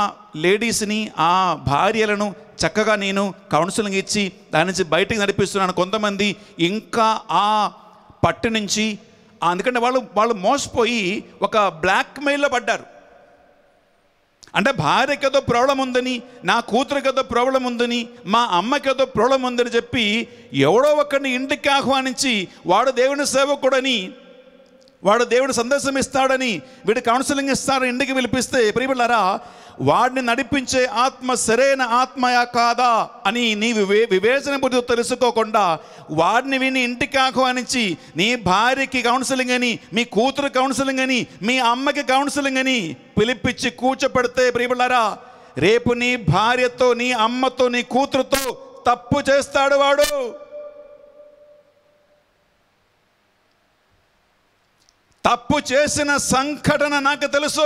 లేడీస్ని ఆ భార్యలను చక్కగా నేను కౌన్సిలింగ్ ఇచ్చి దాని నుంచి బయటకు నడిపిస్తున్నాను కొంతమంది ఇంకా ఆ పట్టు నుంచి అందుకంటే వాళ్ళు వాళ్ళు మోసపోయి ఒక బ్లాక్మెయిల్లో పడ్డారు అంటే భార్యకి ఏదో ప్రాబ్లం ఉందని నా కూతురికి ఏదో ప్రాబ్లం ఉందని మా అమ్మకి ఏదో ప్రాబ్లం ఉందని చెప్పి ఎవడో ఒకరిని ఇంటికి ఆహ్వానించి వాడు దేవుని సేవకుడని వాడు దేవుడు సందేశం ఇస్తాడని వీడు కౌన్సిలింగ్ ఇస్తాడు ఇంటికి పిలిపిస్తే ప్రియబిళ్ళారా వాడిని నడిపించే ఆత్మ సరైన ఆత్మయా కాదా అని నీ వివే వివేచన బుద్ధి తెలుసుకోకుండా వాడిని విని ఇంటికి ఆహ్వానించి నీ భార్యకి కౌన్సిలింగ్ అని మీ కూతురు కౌన్సిలింగ్ అని మీ అమ్మకి కౌన్సిలింగ్ అని పిలిపించి కూర్చోపెడితే ప్రియబులారా రేపు నీ భార్యతో నీ అమ్మతో నీ కూతురుతో తప్పు చేస్తాడు వాడు తప్పు చేసిన సంఘటన నాకు తెలుసు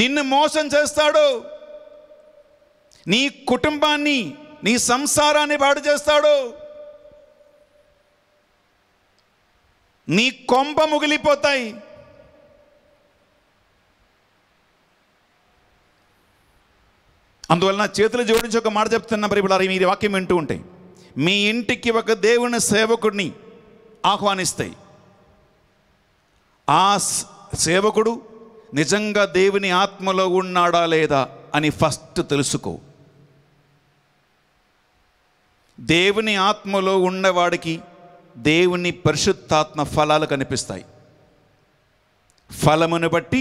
నిన్ను మోసం చేస్తాడు నీ కుటుంబాన్ని నీ సంసారాన్ని పాడు చేస్తాడు నీ కొంప ముగిలిపోతాయి అందువలన చేతులు జోడించి ఒక మాట చెప్తున్నా పరిపులారి మీరు వాక్యం వింటూ ఉంటాయి మీ ఇంటికి ఒక దేవుని సేవకుడిని ఆహ్వానిస్తాయి ఆ సేవకుడు నిజంగా దేవుని ఆత్మలో ఉన్నాడా లేదా అని ఫస్ట్ తెలుసుకో దేవుని ఆత్మలో ఉన్నవాడికి దేవుని పరిశుద్ధాత్మ ఫలాలు కనిపిస్తాయి ఫలమును బట్టి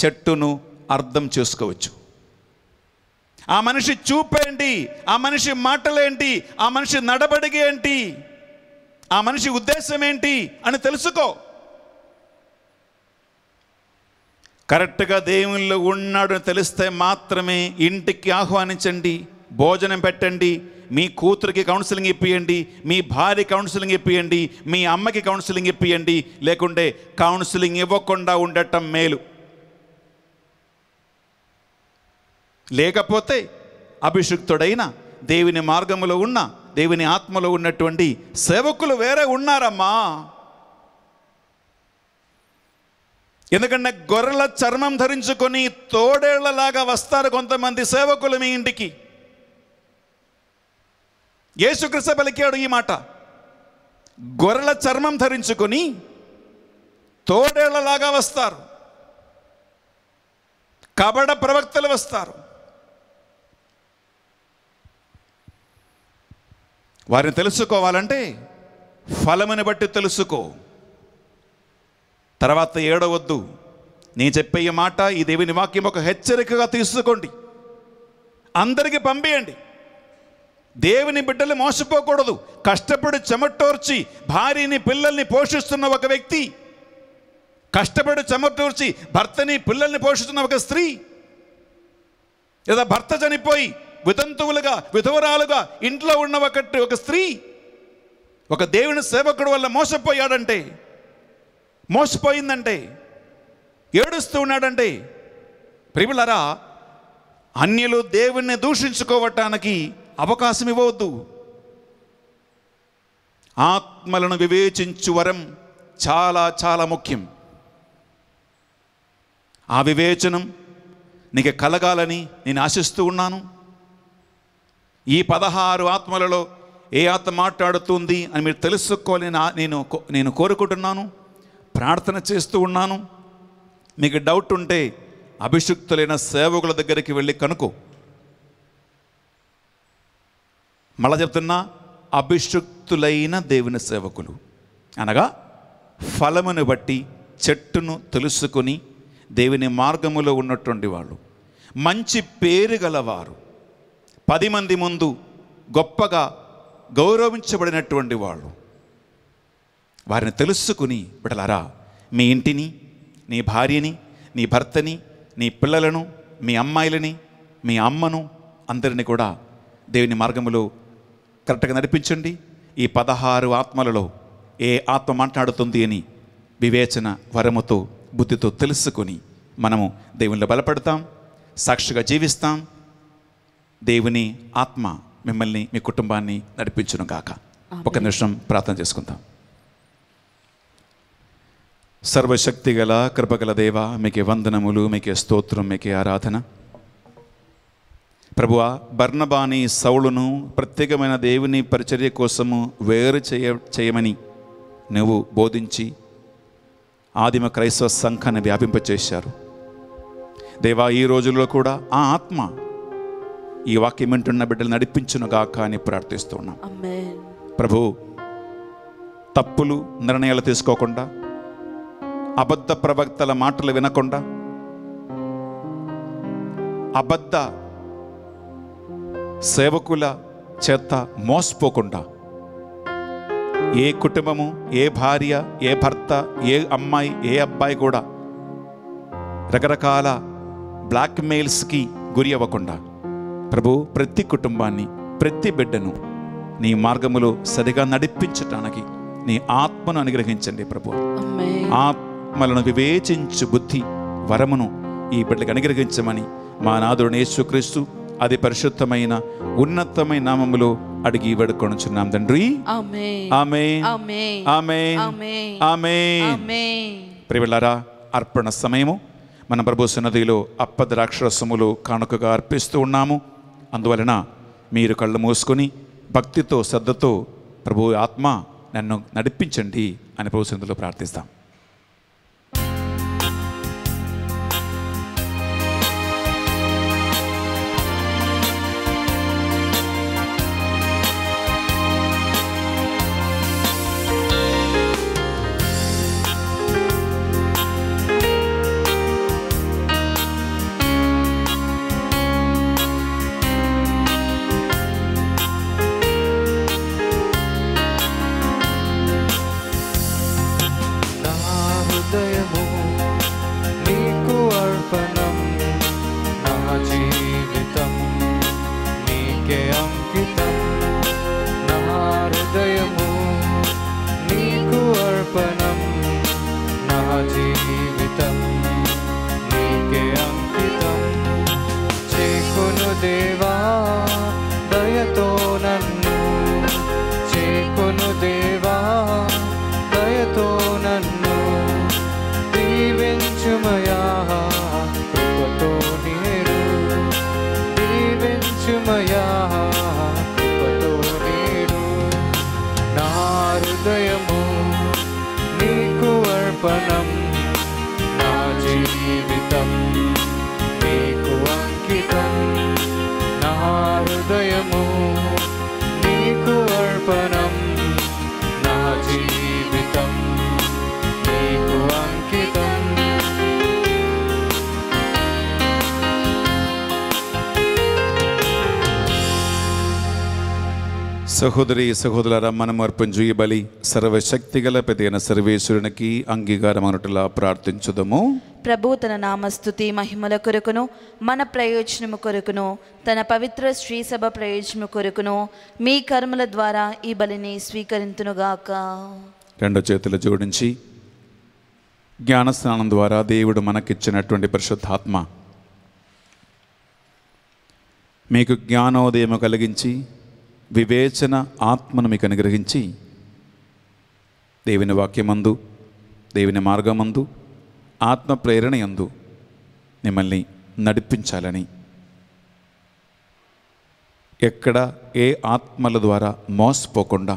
చెట్టును అర్థం చేసుకోవచ్చు ఆ మనిషి చూపేంటి ఆ మనిషి మాటలేంటి ఆ మనిషి నడబడిగేంటి ఆ మనిషి ఉద్దేశం ఏంటి అని తెలుసుకో కరెక్ట్గా దేవునిలో ఉన్నాడు తెలిస్తే మాత్రమే ఇంటికి ఆహ్వానించండి భోజనం పెట్టండి మీ కూతురికి కౌన్సిలింగ్ ఇప్పియండి మీ భార్య కౌన్సిలింగ్ ఇప్పియండి మీ అమ్మకి కౌన్సిలింగ్ ఇప్పియండి లేకుంటే కౌన్సిలింగ్ ఇవ్వకుండా ఉండటం మేలు లేకపోతే అభిషిక్తుడైన దేవుని మార్గంలో ఉన్న దేవుని ఆత్మలో ఉన్నటువంటి సేవకులు వేరే ఉన్నారమ్మా ఎందుకంటే గొర్రెల చర్మం ధరించుకొని తోడేళ్లలాగా వస్తారు కొంతమంది సేవకులు మీ ఇంటికి యేసుక్రిస్త పలికాడు ఈ మాట గొర్రెల చర్మం ధరించుకొని తోడేళ్లలాగా వస్తారు కబడ ప్రవక్తలు వస్తారు వారిని తెలుసుకోవాలంటే ఫలముని బట్టి తెలుసుకో తర్వాత ఏడవద్దు నీ చెప్పే మాట ఈ దేవుని వాక్యం ఒక హెచ్చరికగా తీసుకోండి అందరికీ పంపేయండి దేవుని బిడ్డలు మోసపోకూడదు కష్టపడి చెమటోర్చి భార్యని పిల్లల్ని పోషిస్తున్న ఒక వ్యక్తి కష్టపడి చెమటోర్చి భర్తని పిల్లల్ని పోషిస్తున్న ఒక స్త్రీ లేదా భర్త చనిపోయి వితంతువులుగా విధవరాలుగా ఇంట్లో ఉన్న ఒకటి ఒక స్త్రీ ఒక దేవుని సేవకుడు వల్ల మోసపోయాడంటే మోసపోయిందంటే ఏడుస్తూ ఉన్నాడంటే ప్రిములరా అన్యులు దేవుణ్ణి దూషించుకోవటానికి అవకాశం ఇవ్వవద్దు ఆత్మలను వివేచించు వరం చాలా చాలా ముఖ్యం ఆ వివేచనం నీకు కలగాలని నేను ఆశిస్తూ ఉన్నాను ఈ పదహారు ఆత్మలలో ఏ ఆత్మ మాట్లాడుతుంది అని మీరు తెలుసుకోవాలని నేను నేను కోరుకుంటున్నాను ప్రార్థన చేస్తూ ఉన్నాను మీకు డౌట్ ఉంటే అభిషిక్తులైన సేవకుల దగ్గరికి వెళ్ళి కనుకో మళ్ళా చెప్తున్నా అభిషిక్తులైన దేవుని సేవకులు అనగా ఫలమును బట్టి చెట్టును తెలుసుకొని దేవుని మార్గములో ఉన్నటువంటి వాళ్ళు మంచి పేరు గలవారు పది మంది ముందు గొప్పగా గౌరవించబడినటువంటి వాళ్ళు వారిని తెలుసుకుని బిడలారా మీ ఇంటిని నీ భార్యని నీ భర్తని నీ పిల్లలను మీ అమ్మాయిలని మీ అమ్మను అందరినీ కూడా దేవుని మార్గములో కరెక్ట్గా నడిపించండి ఈ పదహారు ఆత్మలలో ఏ ఆత్మ మాట్లాడుతుంది అని వివేచన వరముతో బుద్ధితో తెలుసుకొని మనము దేవుని బలపడతాం సాక్షిగా జీవిస్తాం దేవుని ఆత్మ మిమ్మల్ని మీ కుటుంబాన్ని నడిపించును కాక ఒక నిమిషం ప్రార్థన చేసుకుందాం సర్వశక్తి గల కృపగల దేవ మీకే వందనములు మీకే స్తోత్రం మీకే ఆరాధన ప్రభువ బర్ణబాని సౌలును ప్రత్యేకమైన దేవుని పరిచర్య కోసము వేరు చేయ చేయమని నువ్వు బోధించి ఆదిమ క్రైస్తవ సంఘాన్ని వ్యాపింపచేశారు దేవా ఈ రోజుల్లో కూడా ఆ ఆత్మ ఈ వాక్యం వింటున్న బిడ్డలు గాక అని ప్రార్థిస్తున్నాం ప్రభు తప్పులు నిర్ణయాలు తీసుకోకుండా అబద్ధ ప్రవక్తల మాటలు వినకుండా అబద్ధ సేవకుల చేత మోసపోకుండా ఏ కుటుంబము ఏ భార్య ఏ భర్త ఏ అమ్మాయి ఏ అబ్బాయి కూడా రకరకాల బ్లాక్మెయిల్స్కి గురి అవ్వకుండా ప్రభు ప్రతి కుటుంబాన్ని ప్రతి బిడ్డను నీ మార్గములో సరిగా నడిపించటానికి నీ ఆత్మను అనుగ్రహించండి ప్రభు ఆత్మ ఆత్మలను వివేచించు బుద్ధి వరమును ఈ బిడ్డలకు అనుగ్రహించమని మా నాదుడు యేసుక్రీస్తు అది పరిశుద్ధమైన ఉన్నతమైన నామములో అడిగి వేడుకొనుచున్నాం తండ్రి ప్రివిలారా అర్పణ సమయము మన ప్రభు సన్నదిలో అప్పద్రాక్షరసములు కానుకగా అర్పిస్తూ ఉన్నాము అందువలన మీరు కళ్ళు మూసుకొని భక్తితో శ్రద్ధతో ప్రభు ఆత్మ నన్ను నడిపించండి అని ప్రభు సన్నదిలో ప్రార్థిస్తాం సహోదరి സഹോദരര మనమర్పించు ఈ బలి సర్వశక్తిగల పెదైన సర్వేశ్వరునికి అంగీకారమనట్లా ప్రార్థించుదము ప్రభు తన నామస్తుతి మహిమల కొరకును మన ప్రయోజనము కొరకును తన పవిత్ర శ్రీ సభ ప్రయోజనము కొరకును మీ కర్మల ద్వారా ఈ బలిని స్వీకరించునుగాక రెండు చేతులు జోడించి జ్ఞానస్నానం ద్వారా దేవుడు మనకిచ్చినటువంటి పరిశుద్ధాత్మ మీకు జ్ఞానోదయము కలిగించి వివేచన ఆత్మను మీకు అనుగ్రహించి దేవుని వాక్యమందు దేవుని మార్గమందు ఆత్మ ప్రేరణ ఎందు మిమ్మల్ని నడిపించాలని ఎక్కడ ఏ ఆత్మల ద్వారా మోసపోకుండా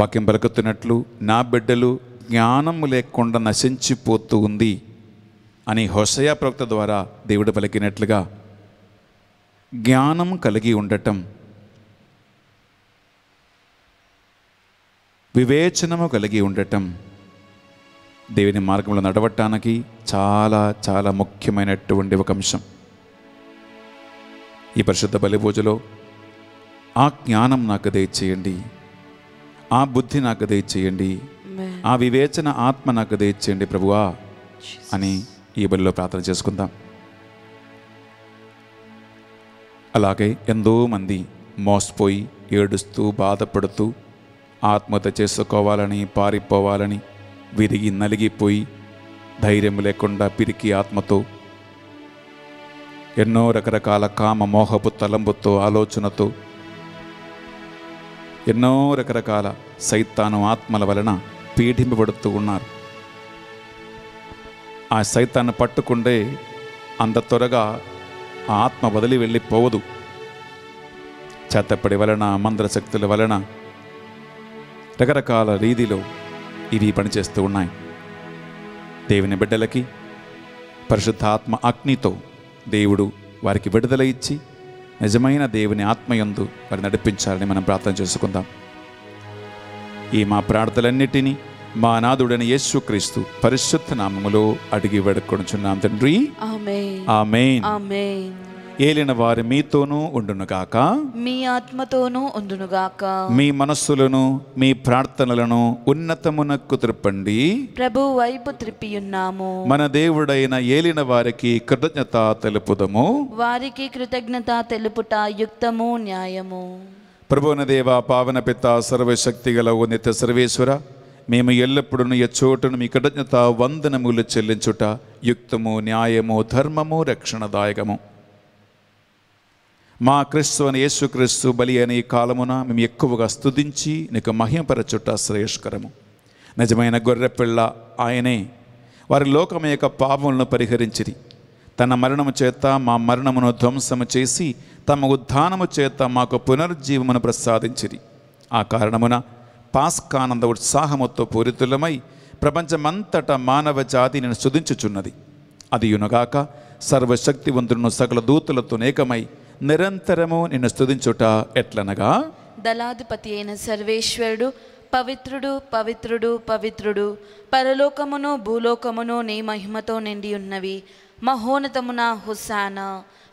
వాక్యం పలుకుతున్నట్లు నా బిడ్డలు జ్ఞానము లేకుండా నశించిపోతూ ఉంది అని హొసయ ప్రవక్త ద్వారా దేవుడు పలికినట్లుగా జ్ఞానం కలిగి ఉండటం వివేచనము కలిగి ఉండటం దేవుని మార్గంలో నడవటానికి చాలా చాలా ముఖ్యమైనటువంటి ఒక అంశం ఈ పరిశుద్ధ బలిపూజలో ఆ జ్ఞానం నాకు దయచేయండి ఆ బుద్ధి నాకు దయచేయండి ఆ వివేచన ఆత్మ నాకు దయచేయండి ప్రభువా అని ఈ బలిలో ప్రార్థన చేసుకుందాం అలాగే ఎంతోమంది మోసపోయి ఏడుస్తూ బాధపడుతూ ఆత్మహత్య చేసుకోవాలని పారిపోవాలని విరిగి నలిగిపోయి ధైర్యం లేకుండా పిరికి ఆత్మతో ఎన్నో రకరకాల కామ మోహపు తలంబుతో ఆలోచనతో ఎన్నో రకరకాల సైతాను ఆత్మల వలన పీడింపబడుతూ ఉన్నారు ఆ సైతాన్ని పట్టుకుంటే అంత త్వరగా ఆత్మ వదిలి వెళ్ళిపోవదు చేతపడి వలన శక్తుల వలన రకరకాల రీతిలో ఇవి పనిచేస్తూ ఉన్నాయి దేవుని బిడ్డలకి పరిశుద్ధాత్మ అగ్నితో దేవుడు వారికి విడుదల ఇచ్చి నిజమైన దేవుని ఆత్మయందు వారిని నడిపించాలని మనం ప్రార్థన చేసుకుందాం ఈ మా ప్రార్థనలన్నిటినీ మా యేసు యేసుక్రీస్తు పరిశుద్ధ నామములో అడిగి వేడుకొనుచున్నాం తండ్రి ఏలిన వారి మీతోనూ ఉండునుగాక మీ ఆత్మతోనూ ఉండునుగాక మీ మనస్సులను మీ ప్రార్థనలను ఉన్నతమునకు త్రిప్పండి ప్రభు వైపు త్రిప్పి ఉన్నాము మన దేవుడైన ఏలిన వారికి కృతజ్ఞత తెలుపుదము వారికి కృతజ్ఞత తెలుపుట యుక్తము న్యాయము ప్రభువున దేవ పావన పిత్త సర్వశక్తి గల ఉన్నత సర్వేశ్వర మేము ఎల్లప్పుడూ ఎచ్చోటను మీ కృతజ్ఞత వందనములు చెల్లించుట యుక్తము న్యాయము ధర్మము రక్షణదాయకము మా క్రీస్తు అని యేసుక్రీస్తు బలి అనే కాలమున మేము ఎక్కువగా స్తుతించి నీకు మహిమపరచుట శ్రేయస్కరము నిజమైన గొర్రెపిల్ల ఆయనే వారి లోకం యొక్క పాపములను పరిహరించిరి తన మరణము చేత మా మరణమును ధ్వంసము చేసి తమ ఉద్ధానము చేత మాకు పునర్జీవమును ప్రసాదించిరి ఆ కారణమున పాస్కానంద ఉత్సాహముతో పూరితులమై ప్రపంచమంతట మానవ జాతి నేను శుధించుచున్నది అది యునగాక సర్వశక్తివంతులను సకల దూతలతో నేకమై నిరంతరము నిన్ను స్థుతించుట ఎట్లనగా దళాధిపతి అయిన సర్వేశ్వరుడు పవిత్రుడు పవిత్రుడు పవిత్రుడు పరలోకమును భూలోకమును నీ మహిమతో నిండి ఉన్నవి మహోన్నతమున హుసాన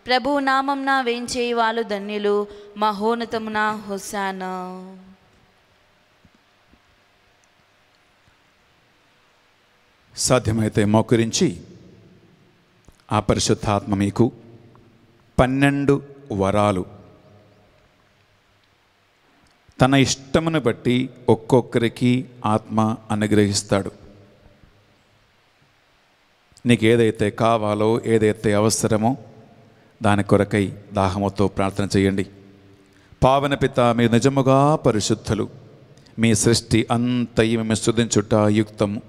ప్రభు నామంన వేంచేయి వాళ్ళు ధన్యులు మహోన్నతమున హుసాన సాధ్యమైతే మోకరించి ఆ పరిశుద్ధాత్మ మీకు పన్నెండు వరాలు తన ఇష్టమును బట్టి ఒక్కొక్కరికి ఆత్మ అనుగ్రహిస్తాడు నీకు ఏదైతే కావాలో ఏదైతే అవసరమో దాని కొరకై దాహముతో ప్రార్థన చేయండి పావన పిత మీరు నిజముగా పరిశుద్ధులు మీ సృష్టి అంతయి మేము యుక్తము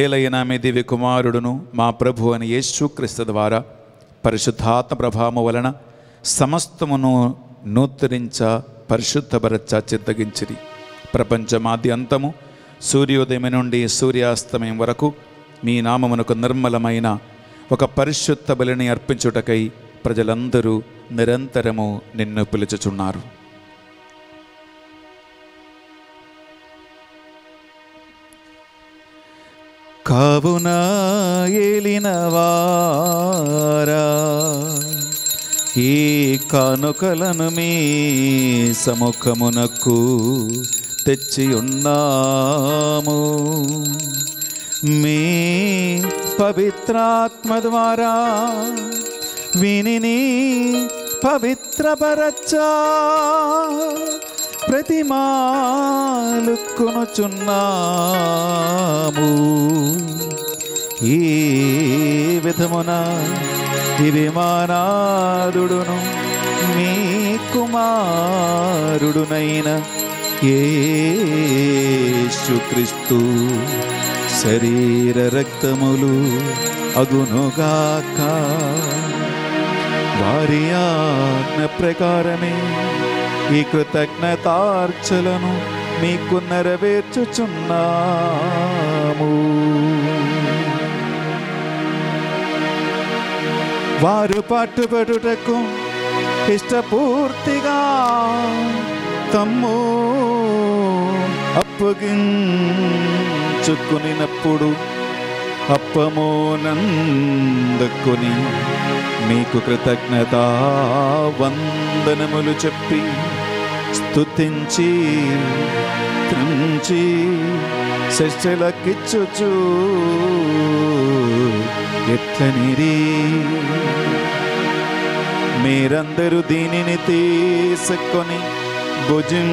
ఏలైనా మీ దివ్య కుమారుడును మా ప్రభు అని యేసుక్రీస్తు ద్వారా పరిశుద్ధాత్మ ప్రభావము వలన సమస్తమును నూతరించ పరిశుద్ధపరచ చిత్తగించిరి ప్రపంచమాది అంతము సూర్యోదయం నుండి సూర్యాస్తమయం వరకు మీ నామమునకు నిర్మలమైన ఒక పరిశుద్ధ బలిని అర్పించుటకై ప్రజలందరూ నిరంతరము నిన్ను పిలుచుచున్నారు కావున ఏలినవారా ఈ కానుకలను మీ సముఖమునకు తెచ్చి ఉన్నాము మీ పవిత్రాత్మ ద్వారా విని పవిత్రపరచా ప్రతిమాలుక్కునుచున్నాము ఈ విధమున దివిమానాదుడును మీ కుమారుడునైన ఏసుక్రీస్తు శరీర రక్తములు అగునుగాక వారి ఆజ్ఞ ప్రకారమే ఈ కృతజ్ఞతార్చలను మీకు నెరవేర్చుచున్నాము వారు పాటుపడుటకు ఇష్టపూర్తిగా తమ్ము అప్పగించుకునినప్పుడు అప్పమోనందుకొని మీకు కృతజ్ఞత వందనములు చెప్పి స్తుతించి తృంచి శిష్యులకిచ్చుచు ఎట్లనిరి మీరందరూ దీనిని తీసుకొని భుజం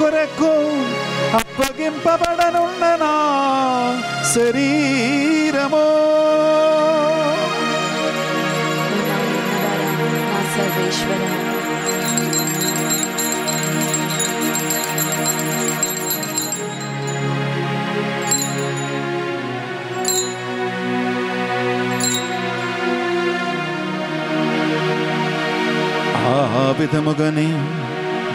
కొరకు అప్పగింపబడనున్న నా శరీరము ఆ విధముగానే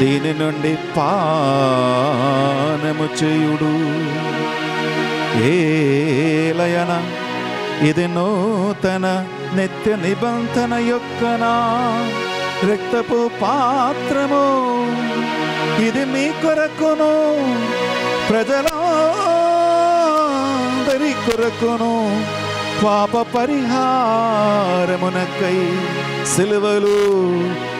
దీని నుండి పానము చేయుడు ఏలయన ఇది నూతన నిత్య నిబంధన యొక్క నా రక్తపు పాత్రము ఇది మీ కొరకును ప్రజలందరి కొరకును పాప పరిహారమునకై సిలువలు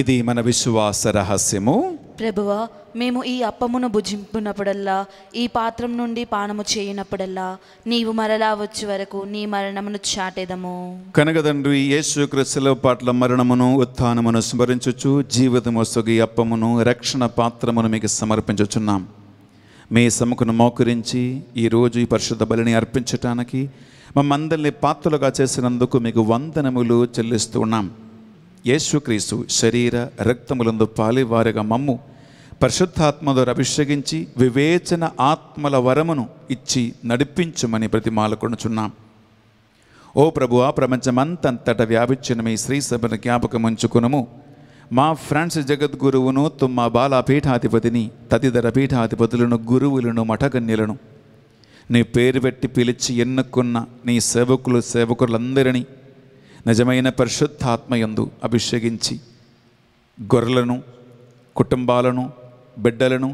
ఇది మన విశ్వాస రహస్యము ప్రభువ మేము ఈ అప్పమును భుజింపునప్పుడల్లా ఈ పాత్రం నుండి పానము చేయనప్పుడల్లా నీవు మరలా వచ్చే వరకు నీ మరణమును చాటేదము కనగదండ్రి యేసు క్రిస్తుల పాటల మరణమును ఉత్థానమును స్మరించుచు జీవితము సొగి అప్పమును రక్షణ పాత్రమును మీకు సమర్పించుచున్నాం మీ సముఖను మోకరించి ఈరోజు ఈ పరిశుద్ధ బలిని అర్పించటానికి మమ్మందరినీ పాత్రలుగా చేసినందుకు మీకు వందనములు చెల్లిస్తున్నాం యేసుక్రీస్తు శరీర రక్తములందు పాలివారిగా మమ్ము ద్వారా అభిషేకించి వివేచన ఆత్మల వరమును ఇచ్చి నడిపించమని మాలకొనుచున్నాం ఓ ప్రభు ఆ ప్రపంచమంతంతట వ్యాపించిన మీ శ్రీ సభను జ్ఞాపకం ఉంచుకునము మా ఫ్రాన్స్ జగద్గురువును తుమ్మ బాల పీఠాధిపతిని తదితర పీఠాధిపతులను గురువులను మఠగన్యులను నీ పేరు పెట్టి పిలిచి ఎన్నుకున్న నీ సేవకులు సేవకులందరినీ నిజమైన పరిశుద్ధాత్మయందు అభిషేకించి గొర్రెలను కుటుంబాలను బిడ్డలను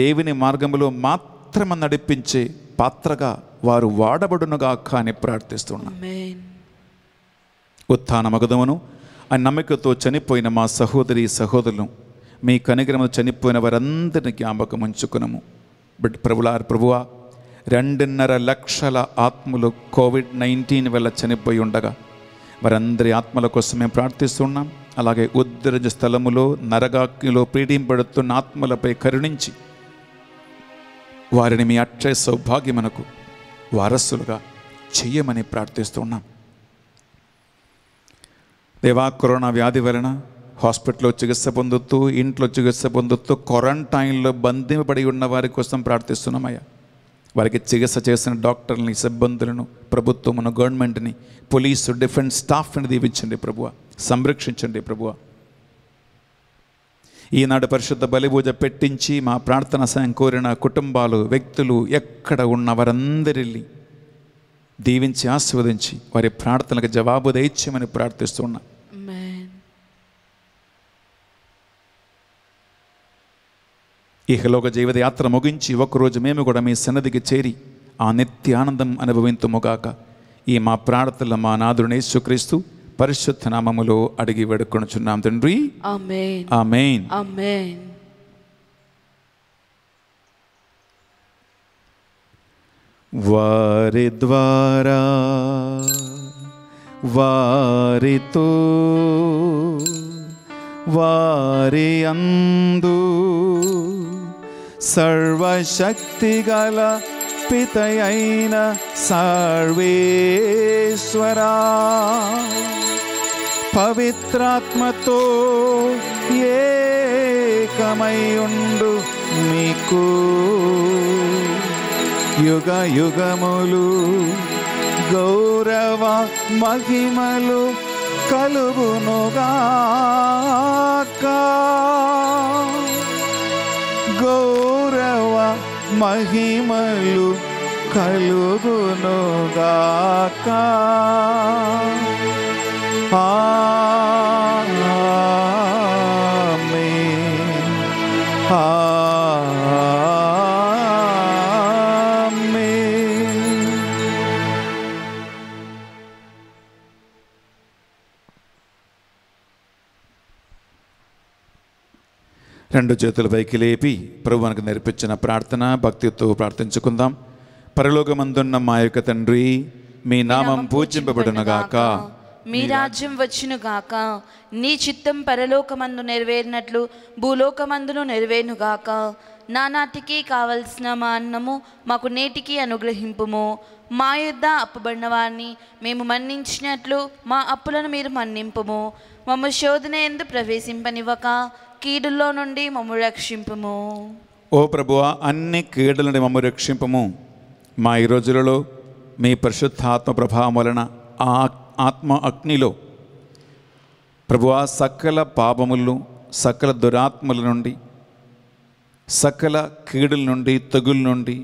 దేవుని మార్గంలో మాత్రమే నడిపించే పాత్రగా వారు వాడబడునుగాక అని ప్రార్థిస్తున్నాం ఉత్థాన మగదమును ఆ నమ్మికతో చనిపోయిన మా సహోదరి సహోదరులు మీ కనిగ్రమ చనిపోయిన వారందరిని జ్ఞాపకం ఉంచుకున్నాము బట్ ప్రభులార్ ప్రభువా రెండున్నర లక్షల ఆత్మలు కోవిడ్ నైన్టీన్ వల్ల చనిపోయి ఉండగా వారందరి ఆత్మల కోసం మేము ప్రార్థిస్తున్నాం అలాగే ఉద్రజ స్థలములో నరగాక్యలో పీడింపడుతున్న ఆత్మలపై కరుణించి వారిని మీ అక్షయ మనకు వారసులుగా చెయ్యమని ప్రార్థిస్తున్నాం దేవా కరోనా వ్యాధి వలన హాస్పిటల్లో చికిత్స పొందుతూ ఇంట్లో చికిత్స పొందుతూ క్వారంటైన్లో బంధింపబడి ఉన్న వారి కోసం ప్రార్థిస్తున్నామయ్యా వారికి చికిత్స చేసిన డాక్టర్ని సిబ్బందులను ప్రభుత్వం గవర్నమెంట్ని పోలీసు డిఫెన్స్ స్టాఫ్ని దీవించండి ప్రభువ సంరక్షించండి ప్రభువ ఈనాడు పరిశుద్ధ బలిపూజ పెట్టించి మా ప్రార్థన సాయం కోరిన కుటుంబాలు వ్యక్తులు ఎక్కడ ఉన్న వారందరిని దీవించి ఆస్వాదించి వారి ప్రార్థనలకు జవాబు దయచ్చమని ప్రార్థిస్తున్నా ఇహలోక జీవిత యాత్ర ముగించి ఒకరోజు మేము కూడా మీ సన్నదికి చేరి ఆ నిత్యానందం అనుభవింతుముగాక ఈ మా ప్రాణతుల మా నాదుడిని యేసుక్రీస్తు పరిశుద్ధ నామములో అడిగి వేడుకొనుచున్నాం తండ్రి వారి ద్వారా వారితో వారి అందు సర్వశక్తిగల పితయైన సర్వేశ్వరా పవిత్రాత్మతో ఉండు మీకు యుగ యుగములు గౌరవ మహిమలు కా గౌరవ మహిమలు కలుగునుగాక ఆమె ఆ రెండు చేతుల పైకి లేపి ప్రభు మనకు నేర్పించిన ప్రార్థన భక్తితో ప్రార్థించుకుందాం పరలోకమందున్న మా యొక్క తండ్రి మీ నామం పూజింపబడునగాక మీ రాజ్యం వచ్చును గాక నీ చిత్తం పరలోకమందు నెరవేరినట్లు భూలోకమందును నెరవేరునుగాక నానాటికి కావలసిన మా అన్నము మాకు నేటికి అనుగ్రహింపుము మా యుద్ధ అప్పుబడిన వారిని మేము మన్నించినట్లు మా అప్పులను మీరు మన్నింపుము మమ్మ శోధన ఎందు ప్రవేశింపనివ్వక కీడుల్లో నుండి మమ్ము రక్షింపము ఓ ప్రభు అన్ని కీడుల నుండి మమ్ము రక్షింపము మా ఈ రోజులలో మీ ఆత్మ ప్రభావం వలన ఆ ఆత్మ అగ్నిలో ప్రభువ సకల పాపములు సకల దురాత్మల నుండి సకల కీడుల నుండి తగుల నుండి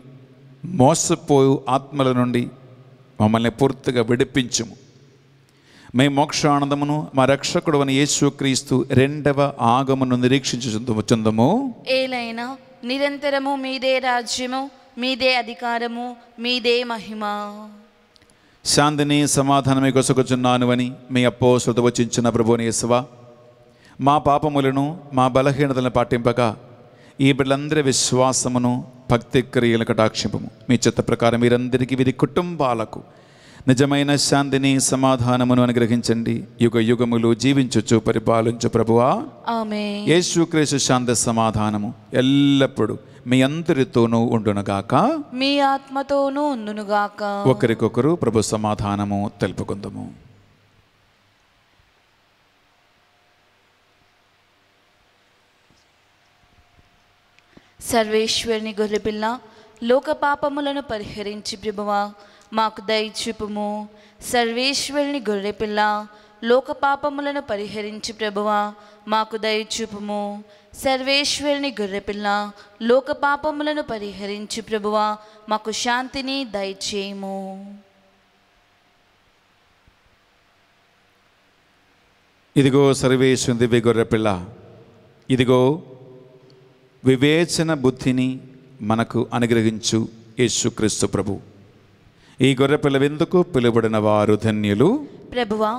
మోసపోయు ఆత్మల నుండి మమ్మల్ని పూర్తిగా విడిపించము మోక్ష మోక్షానందమును మా రక్షకుడు అని క్రీస్తు రెండవ ఆగమును నిరీక్షించుచుందము ఏలైనా నిరంతరము మీదే రాజ్యము మీదే అధికారము మీదే మహిమ శాంతిని సమాధానమే కొసుకొచ్చున్నాను అని మీ అప్పో శ్రద్ధ వచ్చిన ప్రభుని యేసువా మా పాపములను మా బలహీనతలను పాటింపగా ఈ బిడ్డలందరి విశ్వాసమును భక్తి క్రియలు కటాక్షింపము మీ చిత్త ప్రకారం మీరందరికీ వీరి కుటుంబాలకు నిజమైన శాంతిని సమాధానమును అనుగ్రహించండి యుగ యుగములు జీవించొచ్చు పరిపాలించు ప్రభువా యేసుక్రీస్తు శాంతి సమాధానము ఎల్లప్పుడూ మీ అందరితోనూ ఉండునుగాక మీ ఆత్మతోనూ ఉండునుగాక ఒకరికొకరు ప్రభు సమాధానము తెలుపుకుందాము సర్వేశ్వరుని గొర్రెపిల్ల లోక పాపములను పరిహరించి ప్రభువా మాకు దయచూపుము సర్వేశ్వరుని గొర్రెపిల్ల లోక పాపములను పరిహరించి ప్రభువా మాకు దయచూపుము సర్వేశ్వరుని గొర్రెపిల్ల లోక పాపములను పరిహరించి ప్రభువా మాకు శాంతిని దయచేయము ఇదిగో సర్వేశ్వరుని దివ్య గొర్రెపిల్ల ఇదిగో వివేచన బుద్ధిని మనకు అనుగ్రహించు యేసుక్రీస్తు ప్రభు ఈ గొర్రె పిల్లవెందుకు పిలువబడిన వారు ధన్యులు ప్రభువా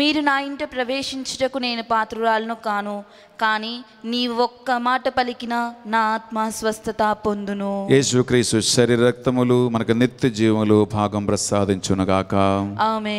మీరు నా ఇంట ప్రవేశించుటకు నేను పాత్రురాలను కాను కానీ నీ ఒక్క మాట పలికిన నా ఆత్మ స్వస్థత పొందును యేసుక్రీసు శరీర రక్తములు మనకు నిత్య జీవములు భాగం ప్రసాదించునుగాక ఆమె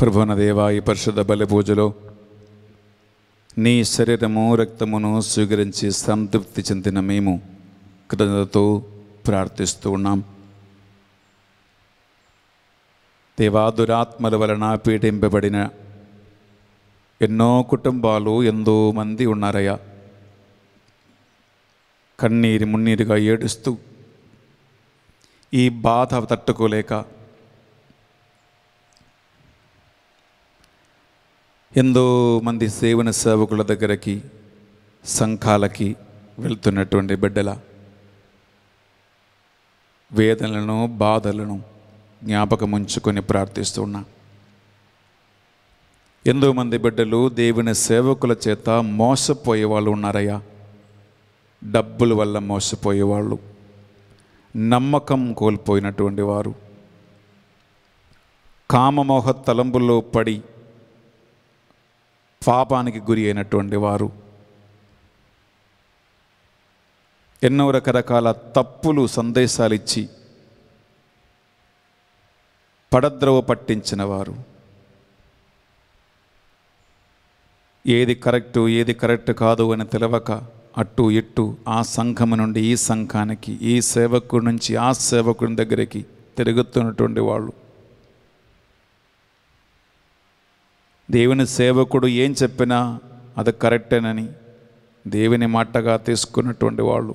ప్రభున దేవా ఈ పరిశుద్ధ బలి పూజలో నీ శరీరము రక్తమును స్వీకరించి సంతృప్తి చెందిన మేము కృతజ్ఞతతో ప్రార్థిస్తూ ఉన్నాం దేవాదురాత్మల వలన పీడింపబడిన ఎన్నో కుటుంబాలు ఎంతో మంది ఉన్నారయ్యా కన్నీరు మున్నీరుగా ఏడుస్తూ ఈ బాధ తట్టుకోలేక ఎంతో మంది సేవన సేవకుల దగ్గరకి సంఘాలకి వెళ్తున్నటువంటి బిడ్డల వేదనలను బాధలను జ్ఞాపకం ఉంచుకొని ప్రార్థిస్తున్నా ఎంతో మంది బిడ్డలు దేవుని సేవకుల చేత మోసపోయే వాళ్ళు ఉన్నారయ్యా డబ్బుల వల్ల మోసపోయేవాళ్ళు నమ్మకం కోల్పోయినటువంటి వారు కామమోహ తలంపుల్లో పడి పాపానికి గురి అయినటువంటి వారు ఎన్నో రకరకాల తప్పులు సందేశాలు ఇచ్చి పడద్రవ పట్టించిన వారు ఏది కరెక్టు ఏది కరెక్ట్ కాదు అని తెలవక అట్టు ఇట్టు ఆ సంఘం నుండి ఈ సంఘానికి ఈ సేవకుడి నుంచి ఆ సేవకుడి దగ్గరికి తిరుగుతున్నటువంటి వాళ్ళు దేవుని సేవకుడు ఏం చెప్పినా అది కరెక్టేనని దేవుని మాటగా తీసుకున్నటువంటి వాళ్ళు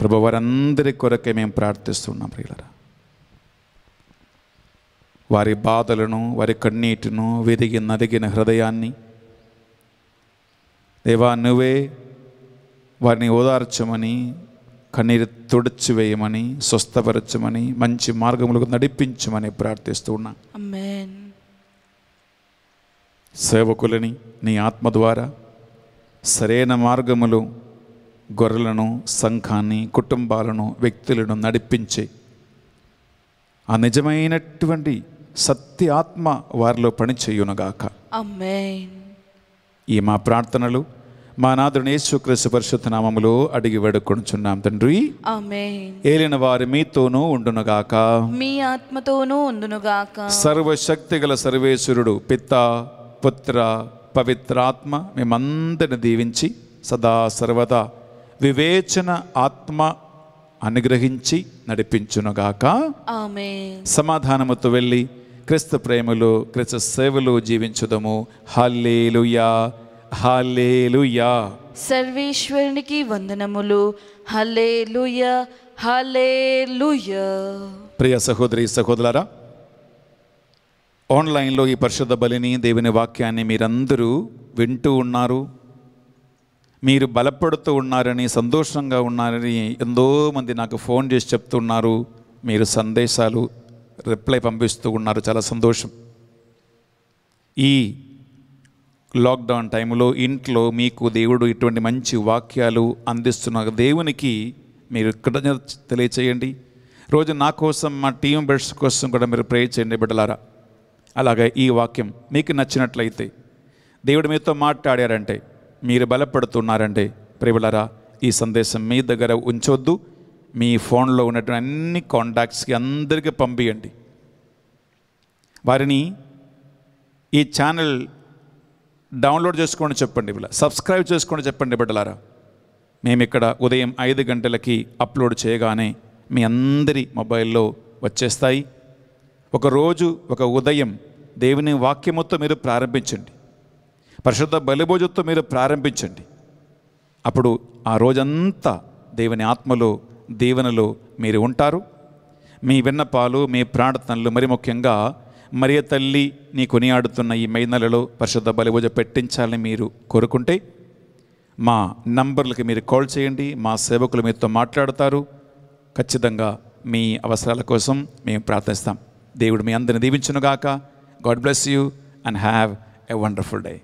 ప్రభు వారందరి కొరకే మేము ప్రార్థిస్తున్నాం ప్రియులరా వారి బాధలను వారి కన్నీటిను విరిగి నరిగిన హృదయాన్ని దేవా నువ్వే వారిని ఓదార్చమని కన్నీరు తుడిచివేయమని స్వస్థపరచమని మంచి మార్గములకు నడిపించమని ప్రార్థిస్తూ ఉన్నా సేవకులని నీ ఆత్మ ద్వారా సరైన మార్గములు గొర్రెలను సంఘాన్ని కుటుంబాలను వ్యక్తులను నడిపించే ఆ నిజమైనటువంటి సత్య ఆత్మ వారిలో పనిచేయునుగాక ఈ మా ప్రార్థనలు మా నాథుడు యేసుక్రీస్తు పరిశుద్ధ నామములు అడిగి వేడుకొనుచున్నాం తండ్రి ఏలిన వారి మీతోనూ ఉండునుగాక మీ ఆత్మతోనూ ఉండునుగాక సర్వశక్తి గల సర్వేశ్వరుడు పిత్త పుత్ర పవిత్రాత్మ మేమందరిని దీవించి సదా సర్వదా వివేచన ఆత్మ అనుగ్రహించి నడిపించునుగాక సమాధానముతో వెళ్ళి క్రిస్తు ప్రేమలో క్రిస్తు సేవలు జీవించుదము హల్లేలుయా హలేలుయా సర్వేశ్వరునికి వందనములు హలేలుయా హలేలుయా ప్రియ సహోదరి సహోదరులారా ఆన్లైన్లో ఈ పరిశుద్ధ బలిని దేవుని వాక్యాన్ని మీరందరూ వింటూ ఉన్నారు మీరు బలపడుతూ ఉన్నారని సంతోషంగా ఉన్నారని ఎంతోమంది నాకు ఫోన్ చేసి చెప్తున్నారు మీరు సందేశాలు రిప్లై పంపిస్తూ ఉన్నారు చాలా సంతోషం ఈ లాక్డౌన్ టైంలో ఇంట్లో మీకు దేవుడు ఇటువంటి మంచి వాక్యాలు అందిస్తున్న దేవునికి మీరు కృతజ్ఞత తెలియచేయండి రోజు నా కోసం మా టీం బెడ్స్ కోసం కూడా మీరు ప్రే చేయండి బిడ్డలారా అలాగే ఈ వాక్యం మీకు నచ్చినట్లయితే దేవుడు మీతో మాట్లాడారంటే మీరు బలపడుతున్నారంటే ప్రేమలారా ఈ సందేశం మీ దగ్గర ఉంచొద్దు మీ ఫోన్లో ఉన్నటువంటి అన్ని కాంటాక్ట్స్కి అందరికీ పంపించండి వారిని ఈ ఛానల్ డౌన్లోడ్ చేసుకోండి చెప్పండి బిడ్డ సబ్స్క్రైబ్ చేసుకోండి చెప్పండి బిడ్డలారా మేము ఇక్కడ ఉదయం ఐదు గంటలకి అప్లోడ్ చేయగానే మీ అందరి మొబైల్లో వచ్చేస్తాయి ఒకరోజు ఒక ఉదయం దేవుని వాక్యముతో మీరు ప్రారంభించండి పరిశుద్ధ బలిభోజంతో మీరు ప్రారంభించండి అప్పుడు ఆ రోజంతా దేవుని ఆత్మలో దీవెనలో మీరు ఉంటారు మీ విన్నపాలు మీ ప్రార్థనలు మరి ముఖ్యంగా మరియ తల్లి నీ కొనియాడుతున్న ఈ మైనలలో పరిశుద్ధ బలిభుజ పెట్టించాలని మీరు కోరుకుంటే మా నంబర్లకి మీరు కాల్ చేయండి మా సేవకులు మీతో మాట్లాడతారు ఖచ్చితంగా మీ అవసరాల కోసం మేము ప్రార్థిస్తాం దేవుడు మీ అందరిని దీవించునుగాక God bless you and have a wonderful day